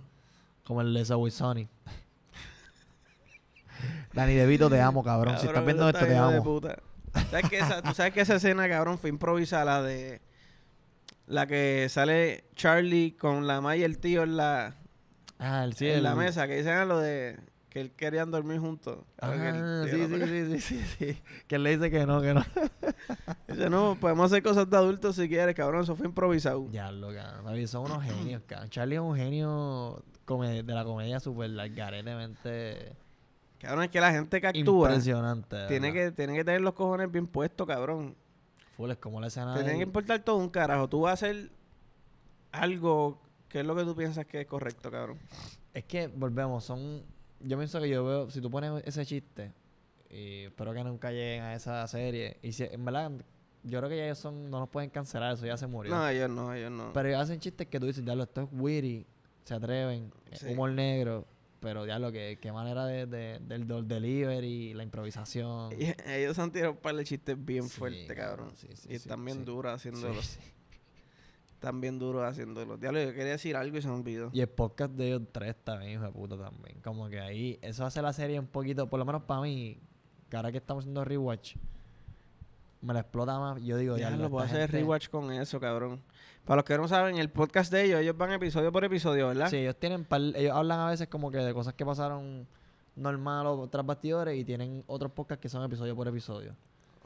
S1: Como el de Subway Sonny. Dani DeVito, te amo, cabrón. si estás viendo esto, te amo.
S2: ¿Sabes qué esa, tú sabes que esa escena, cabrón, fue improvisada, la de... La que sale Charlie con la ma y el tío en la... Ah, el cielo. En la mesa, que dicen a lo de él querían dormir juntos. Ah, sí, sí, sí, sí, sí, Que él le dice que no, que no. dice, no, podemos hacer cosas de adultos si quieres, cabrón. Eso fue improvisado. Ya, lo cabrón.
S1: Son unos genios, cabrón. Charlie es un genio de la comedia súper largaretemente... Cabrón, es que la gente que actúa... Impresionante. Tiene que, tiene que tener los cojones bien
S2: puestos, cabrón.
S1: Full, es como la escena Te tiene que
S2: importar todo un carajo. Tú vas a hacer algo que es lo que tú piensas que es correcto, cabrón.
S1: Es que, volvemos, son yo pienso que yo veo, si tú pones ese chiste, y espero que nunca lleguen a esa serie, y si, en verdad, yo creo que ya ellos son, no nos pueden cancelar, eso ya se murió. No, ellos no, ellos no. Pero ellos hacen chistes que tú dices, ya esto es witty, se atreven, eh, humor negro, pero lo que qué manera de, del, delivery, la improvisación. Y
S2: ellos han tirado un par de chistes bien fuerte, cabrón. y están bien duros haciéndolo
S1: están bien duros haciendo
S2: los diálogos. Yo quería decir algo y se me olvidó.
S1: Y el podcast de ellos tres también, hijo de puta, también. Como que ahí, eso hace la serie un poquito, por lo menos para mí, que ahora que estamos haciendo rewatch, me la explota más. Yo digo, ya, no. puedo hacer rewatch con eso, cabrón. Para los que no saben, el podcast de ellos, ellos van episodio por episodio, ¿verdad? Sí, ellos tienen, ellos hablan a veces como que de cosas que pasaron normal o tras bastidores y tienen otros podcasts que son episodio por episodio.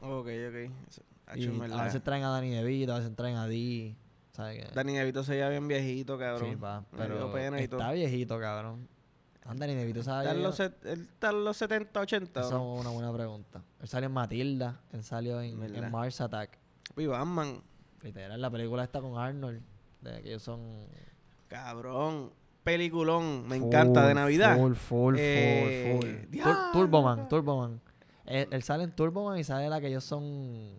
S2: Ok, ok. Y a veces
S1: traen a Dani DeVito, a veces traen a Di. Dani qué? Danny DeVito se veía bien viejito, cabrón. Sí, va. pero está viejito, cabrón. Danny DeVito sabe... Está en los, está en los 70, 80. Esa es una buena pregunta. Él salió en Matilda. Él salió en, Mars Attack. Y Batman. Literal, la película está con Arnold. De que ellos son... Cabrón
S2: peliculón,
S1: me encanta, de Navidad. Full, full, full, eh, full. Turboman, Turboman. Eh, él, sale en Turboman y sale la que ellos son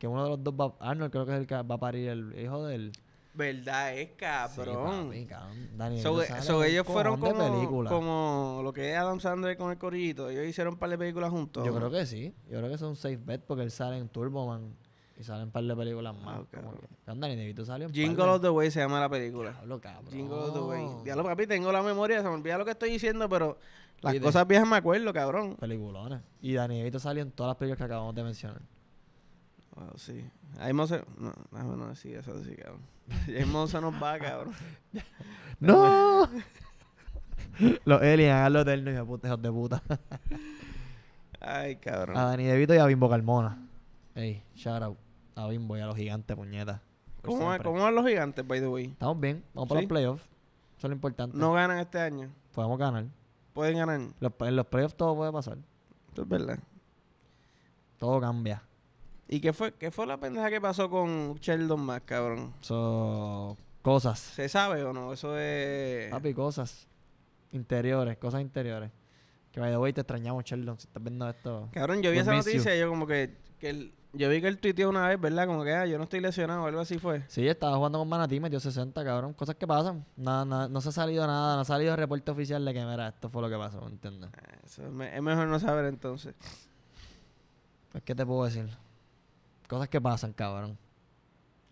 S1: que uno de los dos va. Arnold ah, creo que es el que va a parir el hijo del. ¿Verdad?
S2: Es cabrón. Sí, cabrón. Eh, ellos fueron como, como lo que es Adam Sandler con el corillito. Ellos hicieron un par de películas juntos. Yo creo que
S1: sí. Yo creo que son safe bet porque él sale en Man. y salen un par de películas más. Ah, salió. Jingle of the Way se llama la película. Jingle of the Way. Diablo,
S2: papi, tengo la memoria. Se me olvida lo que estoy diciendo, pero
S1: las cosas viejas me acuerdo, cabrón. Peliculones. Y Dani salió en todas las películas que acabamos de mencionar sí.
S2: Ahí Moza. No, ah, no, no,
S1: sí, eso sí, cabrón. Ahí Moza
S2: nos va, cabrón.
S1: ¡No! Los Elias hagan los no y puta, de puta. Ay, cabrón. A Dani DeVito y a Bimbo Carmona. Ey, shout out. A Bimbo y a los gigantes, puñetas. ¿Cómo, ¿Cómo
S2: van los gigantes, by the way?
S1: Estamos bien. Vamos para los playoffs. Eso es lo importante. No ganan este año. Podemos ganar. Pueden ganar. Los, en los playoffs todo puede pasar. Esto es verdad. Todo cambia. ¿Y qué fue, qué fue
S2: la pendeja que pasó con Sheldon más, cabrón?
S1: Son cosas. ¿Se sabe o no? Eso es. Papi, cosas. Interiores, cosas interiores. Que vaya the te extrañamos, Sheldon, si estás viendo esto. Cabrón, yo vi esa noticia
S2: yo como que. yo vi que él tuiteó una vez, ¿verdad? Como que, ah, yo no estoy lesionado, o algo así fue.
S1: Sí, estaba jugando con Manatí, metió 60, cabrón. Cosas que pasan. Nada, nada, no se ha salido nada, no ha salido el reporte oficial de que, mira, esto fue lo que pasó, ¿entiendes? Ah, es, es mejor no saber entonces. Pues, ¿qué te puedo decir? Cosas que pasan, cabrón.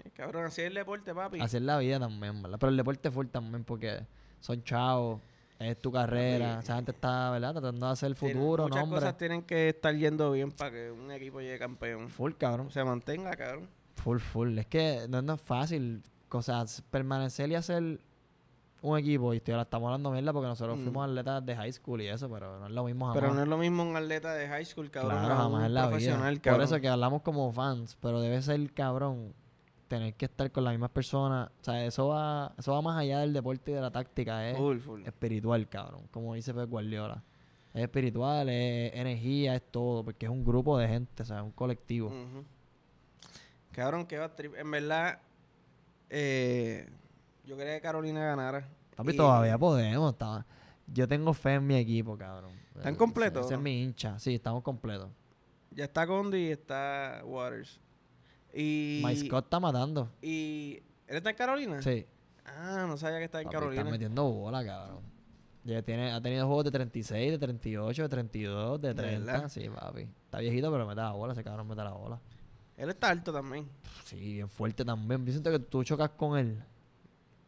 S2: Eh, cabrón, así es el deporte, papi. Así es la vida
S1: también, ¿verdad? Pero el deporte full también porque son chavos, es tu carrera. O sea, gente está, ¿verdad? Tratando de hacer el futuro, no. muchas cosas
S2: tienen que estar yendo bien para que un equipo llegue campeón. Full, cabrón. Se mantenga, cabrón.
S1: Full, full. Es que no, es fácil. O sea, permanecer y hacer un equipo, y estoy, ahora estamos hablando mierda porque nosotros mm. fuimos atletas de high school y eso, pero no es lo mismo Pero no es
S2: lo mismo un atleta de high school, cabrón. Claro, jamás es la profesional, vida. Por eso que
S1: hablamos como fans, pero debe ser cabrón tener que estar con las mismas personas. O sea, eso va, eso va más allá del deporte y de la táctica. Es espiritual, cabrón. Como dice Pep Guardiola. Es espiritual, es energía, es todo. Porque es un grupo de gente, o sea, es un colectivo.
S2: Cabrón, que va a En verdad, eh, yo quería que Carolina ganara. Papi, todavía
S1: podemos. Yo tengo fe en mi equipo, cabrón. ¿Están completos? Ese, es mi hincha. Sí, estamos completos.
S2: Ya está Gondi y está Waters. Y... My Scott
S1: está matando.
S2: ¿Y él está en Carolina? Sí. Ah, no sabía que está en Carolina. Está metiendo
S1: bola, cabrón. Ya tiene, ha tenido juegos de 36, de 38, de 32, de 30. sí, papi. Está viejito, pero mete la bola. Ese cabrón mete la bola.
S2: Él está alto también.
S1: Sí, bien fuerte también. Yo siento que tú chocas con él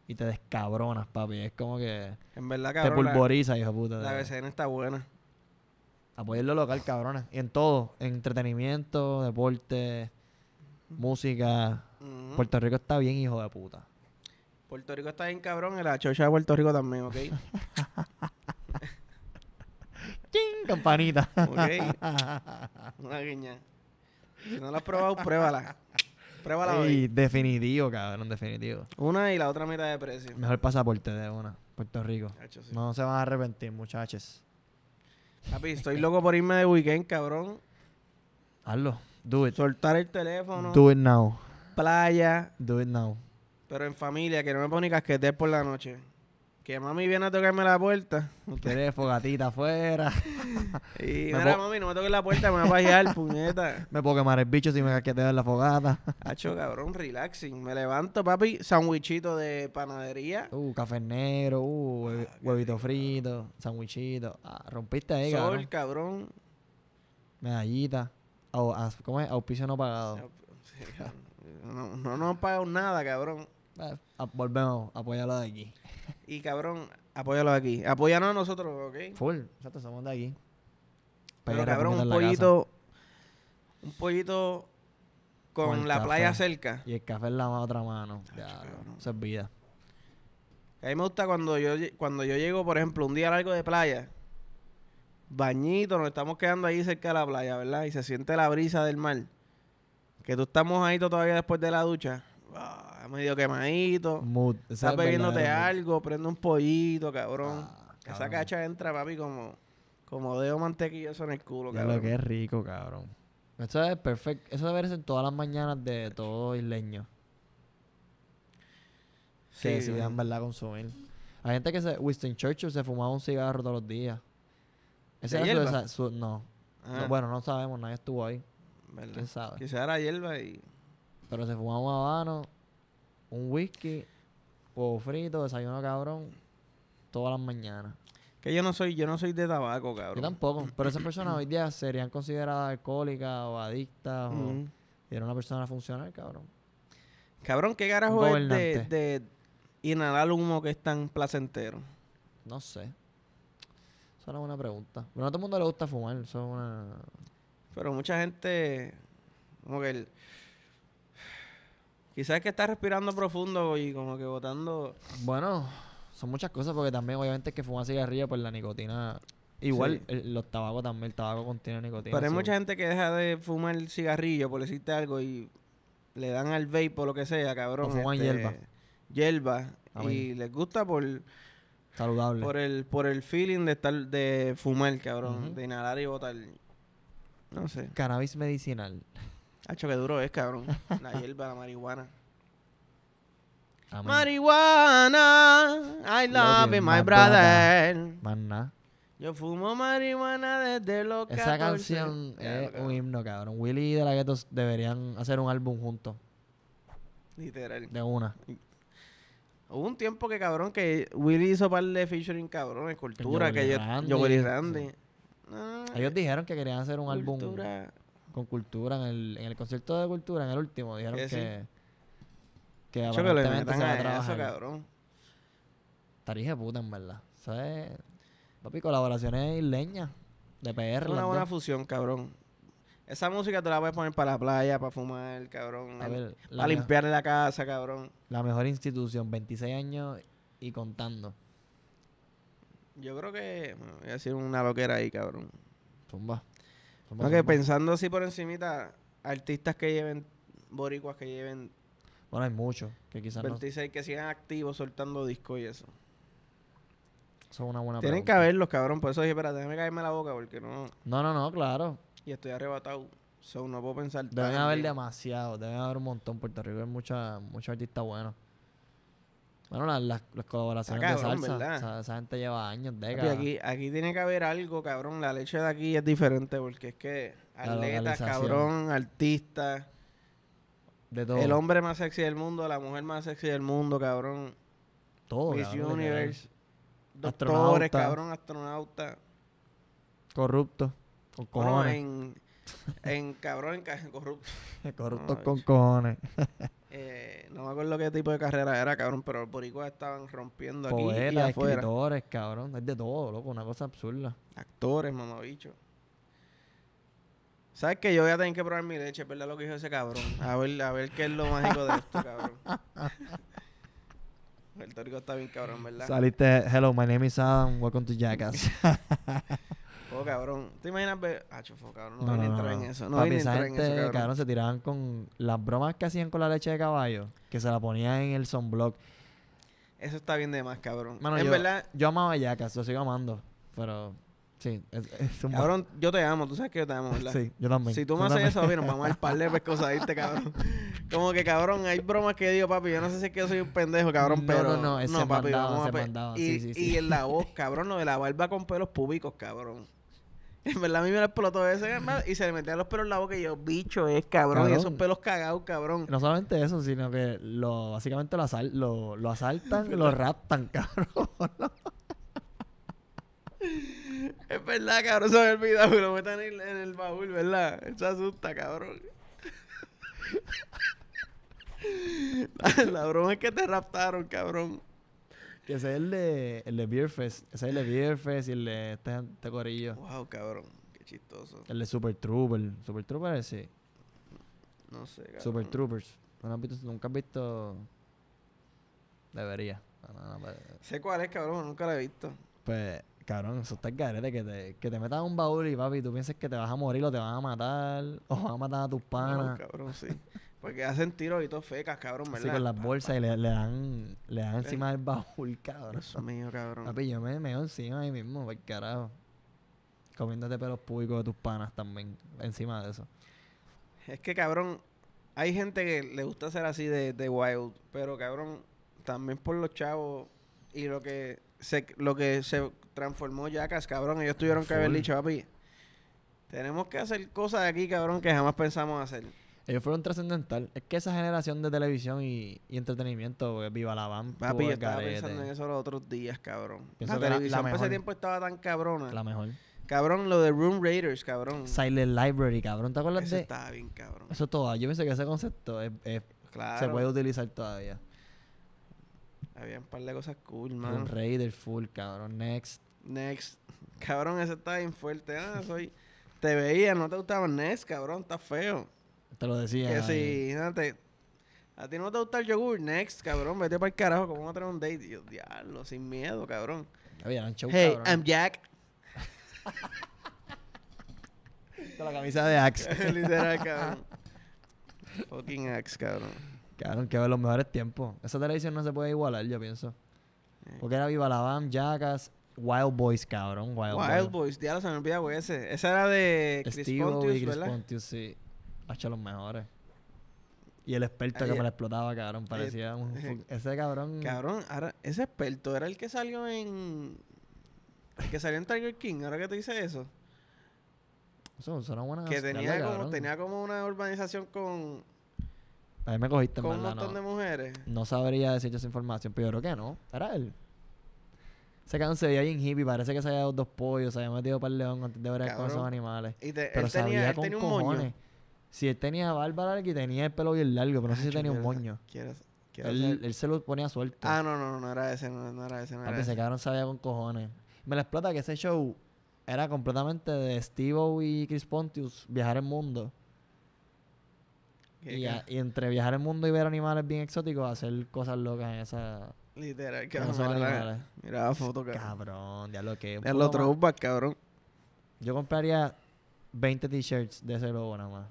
S1: y te descabronas, papi. Es como que. En verdad, Te pulveriza, hijo de puta. La BCN
S2: está buena.
S1: Apoyen lo local, cabrona. Y en todo: en entretenimiento, deporte, música. Puerto Rico está bien, hijo de puta.
S2: Puerto Rico está bien, cabrón. Y la chocha de Puerto Rico también, ¿ok?
S1: ¡Ching! Campanita. ok.
S2: Una guiña. Si no la has probado, pruébala.
S1: Y definitivo, cabrón, definitivo. Una y
S2: la otra mitad de precio. Mejor
S1: pasaporte de una, Puerto Rico. No se van a arrepentir, muchachos.
S2: Papi, estoy loco por irme
S1: de weekend, cabrón. Hazlo. Do it. Soltar el teléfono. Do it now. Playa. Do it now.
S2: Pero en familia, que
S1: no me pone ni casquetes por la noche
S2: que mami viene a tocarme la puerta.
S1: Ustedes fogatita afuera. y mira, mami,
S2: no me toques la puerta, me va a el puñeta.
S1: me puedo quemar el bicho si me casqueteo en la fogata. Hacho,
S2: cabrón, relaxing. Me levanto, papi, sandwichito de panadería.
S1: Uh, café negro, uh, ah, huevito frito, sandwichito. Ah, rompiste ahí, Sol,
S2: cabrón.
S1: Medallita. ¿Cómo es? Auspicio no pagado.
S2: no, no, no, han pagado nada, cabrón. Eh,
S1: ah, volvemos volvemos, apoyarlo de aquí. Y cabrón, apóyalos aquí. Apóyanos a nosotros, ¿ok? Full, exacto, somos de aquí.
S2: Pero, cabrón, un pollito.
S1: Un pollito con, la playa cerca. Y el café en la otra mano. Claro. A mí me
S2: gusta cuando yo, cuando yo llego, por ejemplo, un día largo de playa, bañito, nos estamos quedando ahí cerca de la playa, ¿verdad? Y se siente la brisa del mar. Que tú estamos ahí todavía después de la ducha. Ah, medio quemadito. Está bebiéndote algo, prende un pollito, cabrón. Ah, esa cacha entra, papi, como, como dedo mantequilloso en el culo, cabrón. lo que
S1: rico, cabrón. Eso es perfecto. Eso debe ser todas las mañanas de todo isleño.
S2: Sí, que sí, verdad
S1: consumir. Hay gente que se... Winston Churchill se fumaba un cigarro todos los días. Ese era ah. no. Bueno, no sabemos. Nadie estuvo ahí. ¿Verdad? ¿Quién Quizá era hierba y... Pero se fumaba un habano un whisky, o frito, desayuno cabrón, todas las mañanas. Que yo no soy, yo no soy de tabaco, cabrón. Yo tampoco. Pero esas personas hoy día serían consideradas alcohólicas o adictas o y era una persona funcional, cabrón.
S2: Cabrón, ¿qué carajo es de, inhalar humo que es tan placentero? No sé. Solo una pregunta. Pero a todo el mundo le gusta fumar. Eso una... Pero mucha gente... Como que el, Quizás es que está respirando profundo y como que
S1: botando. Bueno, son muchas cosas porque también, obviamente, que fuma cigarrillo, por pues, la nicotina. Igual los tabacos también, el tabaco contiene nicotina. Pero hay mucha
S2: gente que deja de fumar el cigarrillo por decirte algo y le dan al vape o lo que sea, cabrón. O fuman este, hierba. Y les gusta por.
S1: Saludable. Por
S2: el, por el feeling de estar, de fumar, cabrón. De inhalar y botar.
S1: No sé. Cannabis medicinal.
S2: Hacho, que duro es, cabrón. La hierba, la marihuana. Marihuana, I love my, brother. Más nada. Yo fumo marihuana desde lo que... Esa canción es
S1: un himno, cabrón. Willy y De La Ghetto deberían hacer un álbum juntos. Literal. De una.
S2: Hubo un tiempo que, cabrón, que Willy hizo par de featuring, cabrón, en Cultura, que yo,
S1: Ellos dijeron que querían hacer un álbum con Cultura, en el, en el concierto de Cultura, en el último, dijeron que... Que que le metan eso, cabrón. Tarija puta, en verdad. ¿Sabes? Papi, colaboraciones isleñas de PR. una buena fusión, cabrón. Esa música te la puedes poner para la
S2: playa, para fumar, cabrón. A ver, para limpiar la casa, cabrón.
S1: La mejor institución, 26 años y contando. Yo creo que. voy
S2: a decir una loquera ahí, cabrón. Tumba pensando así por encimita, artistas que lleven, boricuas que lleven...
S1: Bueno, hay muchos que quizás
S2: que sigan activos soltando discos y eso. Eso una buena Tienen que haberlos, cabrón. Por eso dije, espérate, déjame caerme la boca porque no...
S1: No, no, no, claro.
S2: Y estoy arrebatado. no puedo pensar... Deben haber
S1: demasiado. Deben haber un montón. Puerto Rico hay mucha, muchos artistas buenos. Bueno, las, colaboraciones de salsa. esa gente lleva años, décadas. Aquí, aquí tiene que haber
S2: algo, cabrón. La leche de aquí es diferente porque es que atletas, cabrón,
S1: artista. De todo. El
S2: hombre más sexy del mundo, la mujer más sexy del mundo, cabrón.
S1: Todo. Miss Universe. Doctores, cabrón,
S2: astronauta.
S1: Corrupto. Con cojones.
S2: en, en, cabrón, en corrupto.
S1: Corrupto con cojones.
S2: Eh, no me acuerdo qué tipo de carrera era, cabrón, pero los boricuas estaban rompiendo aquí y afuera. escritores,
S1: cabrón. Es de todo, loco. Una cosa absurda.
S2: Actores, mamabicho. ¿Sabes que Yo voy a tener que probar mi leche, ¿verdad? Lo que dijo ese cabrón. A ver, a ver qué es lo mágico de esto, cabrón. El Rico está bien cabrón, ¿verdad? Saliste,
S1: hello, my name is Adam, welcome to Jackass.
S2: cabrón. ¿Te imaginas ver? Ah, chufo, cabrón. No, no, a entrar en eso. No Papi, esa gente, en eso, cabrón. se
S1: tiraban con las bromas que hacían con la leche de caballo, que se la ponían en el sunblock.
S2: Eso está bien de más, cabrón. en yo, verdad.
S1: Yo amaba Yacas, lo sigo amando. Pero. Sí, es, un Cabrón,
S2: yo te amo, tú sabes que yo te amo, ¿verdad? Sí, yo también. Si tú me haces eso, vamos a par de este, cabrón. Como que, cabrón, hay bromas que digo, papi, yo no sé si es que yo soy un pendejo, cabrón, pero. No, no, no, papi, mandaba, vamos a. Y, y en la voz, cabrón, no de la barba con pelos públicos, cabrón. En verdad, a mí me lo explotó ese y se le metían los pelos en la boca y yo, bicho, es cabrón, y esos pelos cagados, cabrón. No
S1: solamente eso, sino que lo, básicamente lo, asal, lo, lo asaltan, lo raptan, cabrón.
S2: es verdad, cabrón, se me que lo metan en, el baúl, ¿verdad? Eso asusta, cabrón.
S1: la broma es que te raptaron, cabrón ese es el de, el de Beer Ese es el de Beer y el de este, este, corillo. Wow, cabrón. Qué chistoso. El de Super Trooper. Super Trooper, sí.
S2: No sé, cabrón. Super
S1: Troopers. nunca has visto... Debería. No, no, pues.
S2: sé cuál es, cabrón. Nunca lo he visto.
S1: Pues, cabrón, eso está el garete. Que te, que te metas a un baúl y, papi, tú piensas que te vas a morir o te van a matar. O vas a matar a tus panas. cabrón, sí.
S2: Porque hacen tiros y todo fecas, cabrón, ¿verdad? Sí, con las
S1: bolsas y le, dan, le dan eh, encima del baúl, cabrón. Eso mío, cabrón. Papi, yo me meo encima ahí mismo, por carajo. Comiéndote pelos públicos de tus panas también, encima de eso.
S2: Es que, cabrón, hay gente que le gusta ser así de, de wild, pero, cabrón, también por los chavos y lo que se, lo que se transformó ya, cabrón. Ellos tuvieron que haber dicho, papi, tenemos que hacer
S1: cosas de aquí, cabrón, que jamás pensamos hacer. Ellos fueron trascendental. Es que esa generación de televisión y, entretenimiento, eh, viva la van. Papi, yo estaba pensando en
S2: eso los otros días, cabrón. la televisión ese tiempo estaba tan cabrona. La
S1: mejor. Cabrón, lo de Room Raiders, cabrón. Silent Library, cabrón. ¿Te acuerdas eso de...? Eso estaba bien, cabrón. Eso todavía Yo pensé que ese concepto es, se puede utilizar todavía. Había un par de cosas cool, man. Room Raider full, cabrón. Next. Next. Cabrón, ese
S2: estaba bien fuerte. Ah, soy... Te veía, no te gustaba Next, cabrón. Está feo
S1: te lo decía. Que
S2: sí, A ti no te gusta el yogur, next, cabrón. Vete para el carajo, ¿cómo vamos a tener un date? Dios, diablo, sin miedo, cabrón.
S1: hey, I'm
S2: Jack.
S1: Con la camisa de Axe. Literal, cabrón. Fucking Axe, cabrón. Cabrón, que ver los mejores tiempos. Esa televisión no se puede igualar, yo pienso. Eh. Porque era Viva la Bam, Jackass, Wild Boys, cabrón. Wild,
S2: Boys, diablo, se me olvidaba güey. Ese. Esa era de Chris Pontius, Chris
S1: Pontius, sí hecho los mejores. Y el experto que me eh, la explotaba, cabrón. Eh, parecía un. Eh, ese
S2: cabrón. Cabrón, ahora, ese experto era el que salió en. El que salió en Tiger King, ahora que te dice eso.
S1: Eso suena buena. Que tenía, como, tenía
S2: como una urbanización con.
S1: A me cogiste Con un montón de mujeres. No sabría decirte esa información, pero yo creo que no. Era él. Ese cabrón se veía bien hippie. Parece que se había dado dos pollos, se había metido para el león antes de ver con esos animales. Y pero sabía tenía, un si él tenía barba larga y tenía el pelo bien largo, pero no sé si tenía un moño. él, se lo ponía suelto. Ah,
S2: no, no, no, era ese, no, era ese. No Papi, era ese. se
S1: sabía con cojones. Me la explota que ese show era completamente de Steve -O y Chris Pontius viajar el mundo. y, entre viajar el mundo y ver animales bien exóticos, hacer cosas locas en esa. Literal, que mira, mira la foto, cabrón. Cabrón, ya lo que. el otro cabrón. Yo compraría 20 t-shirts de ese logo nada más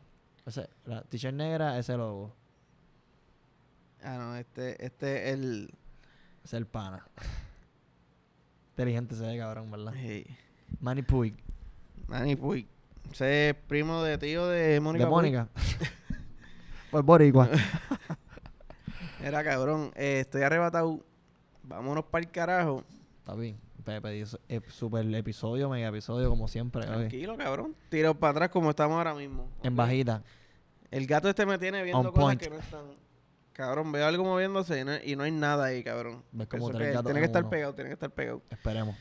S1: la t-shirt negra, ese logo. Ah, no, este, este es el. Es el pana. Inteligente se ve, cabrón, ¿verdad? Sí. Manny Puig. Manny Puig. Ese es primo de tío de Mónica. De Mónica. pues Boricua.
S2: Era cabrón, eh, estoy arrebatado. Vámonos para
S1: el carajo. Está bien. Eh, super episodio, mega episodio, como siempre. Tranquilo,
S2: cabrón. Tiro para atrás como estamos ahora mismo.
S1: En bajita. El
S2: gato este me tiene viendo cosas que no están. Cabrón, veo algo moviéndose y no, hay nada ahí, cabrón.
S1: ¿Ves tiene que estar pegado,
S2: tiene que estar pegado.
S1: Esperemos.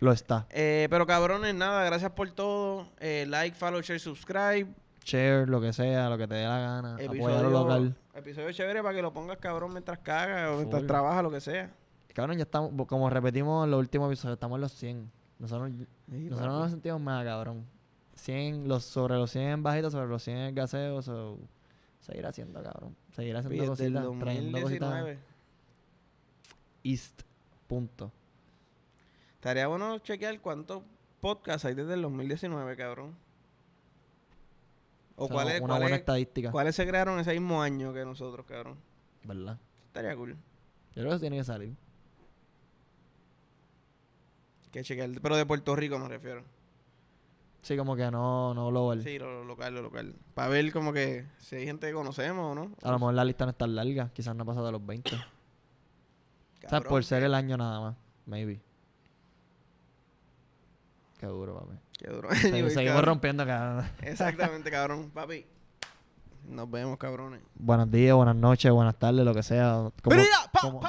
S1: Lo está.
S2: Eh, pero cabrones, nada, gracias por todo. Eh, like, follow, share, subscribe.
S1: Share, lo que sea, lo que te dé la gana. Episodio, local.
S2: Episodio chévere para que lo pongas cabrón mientras cagas o mientras trabajas, lo que sea.
S1: Cabrón, ya estamos, como repetimos en los últimos episodios, estamos en los 100. Nosotros, nosotros no nos sentimos más, cabrón. 100, los, sobre los 100 bajitos, sobre los 100 gaseos, seguirá haciendo, cabrón. Seguir haciendo cositas, trayendo cositas. East, punto. Estaría bueno
S2: chequear cuántos podcasts hay desde el 2019, cabrón.
S1: O, cuáles, una buena estadística. ¿Cuáles
S2: se crearon ese mismo año que nosotros, cabrón? ¿Verdad? Estaría cool.
S1: Yo creo que eso tiene que
S2: salir que Pero de Puerto Rico me refiero.
S1: Sí, como que no, no global. Sí,
S2: lo, local, lo local.
S1: Para ver como que si
S2: hay gente que conocemos o no.
S1: A lo mejor la lista no está larga. Quizás no ha pasado a los 20. o sea, por ser eh. el año nada más. Maybe. Qué duro, papi. Qué duro. seguimos rompiendo, cabrón.
S2: Exactamente, cabrón. Papi. Nos vemos, cabrones.
S1: Buenos días, buenas noches, buenas tardes, lo que sea. Como,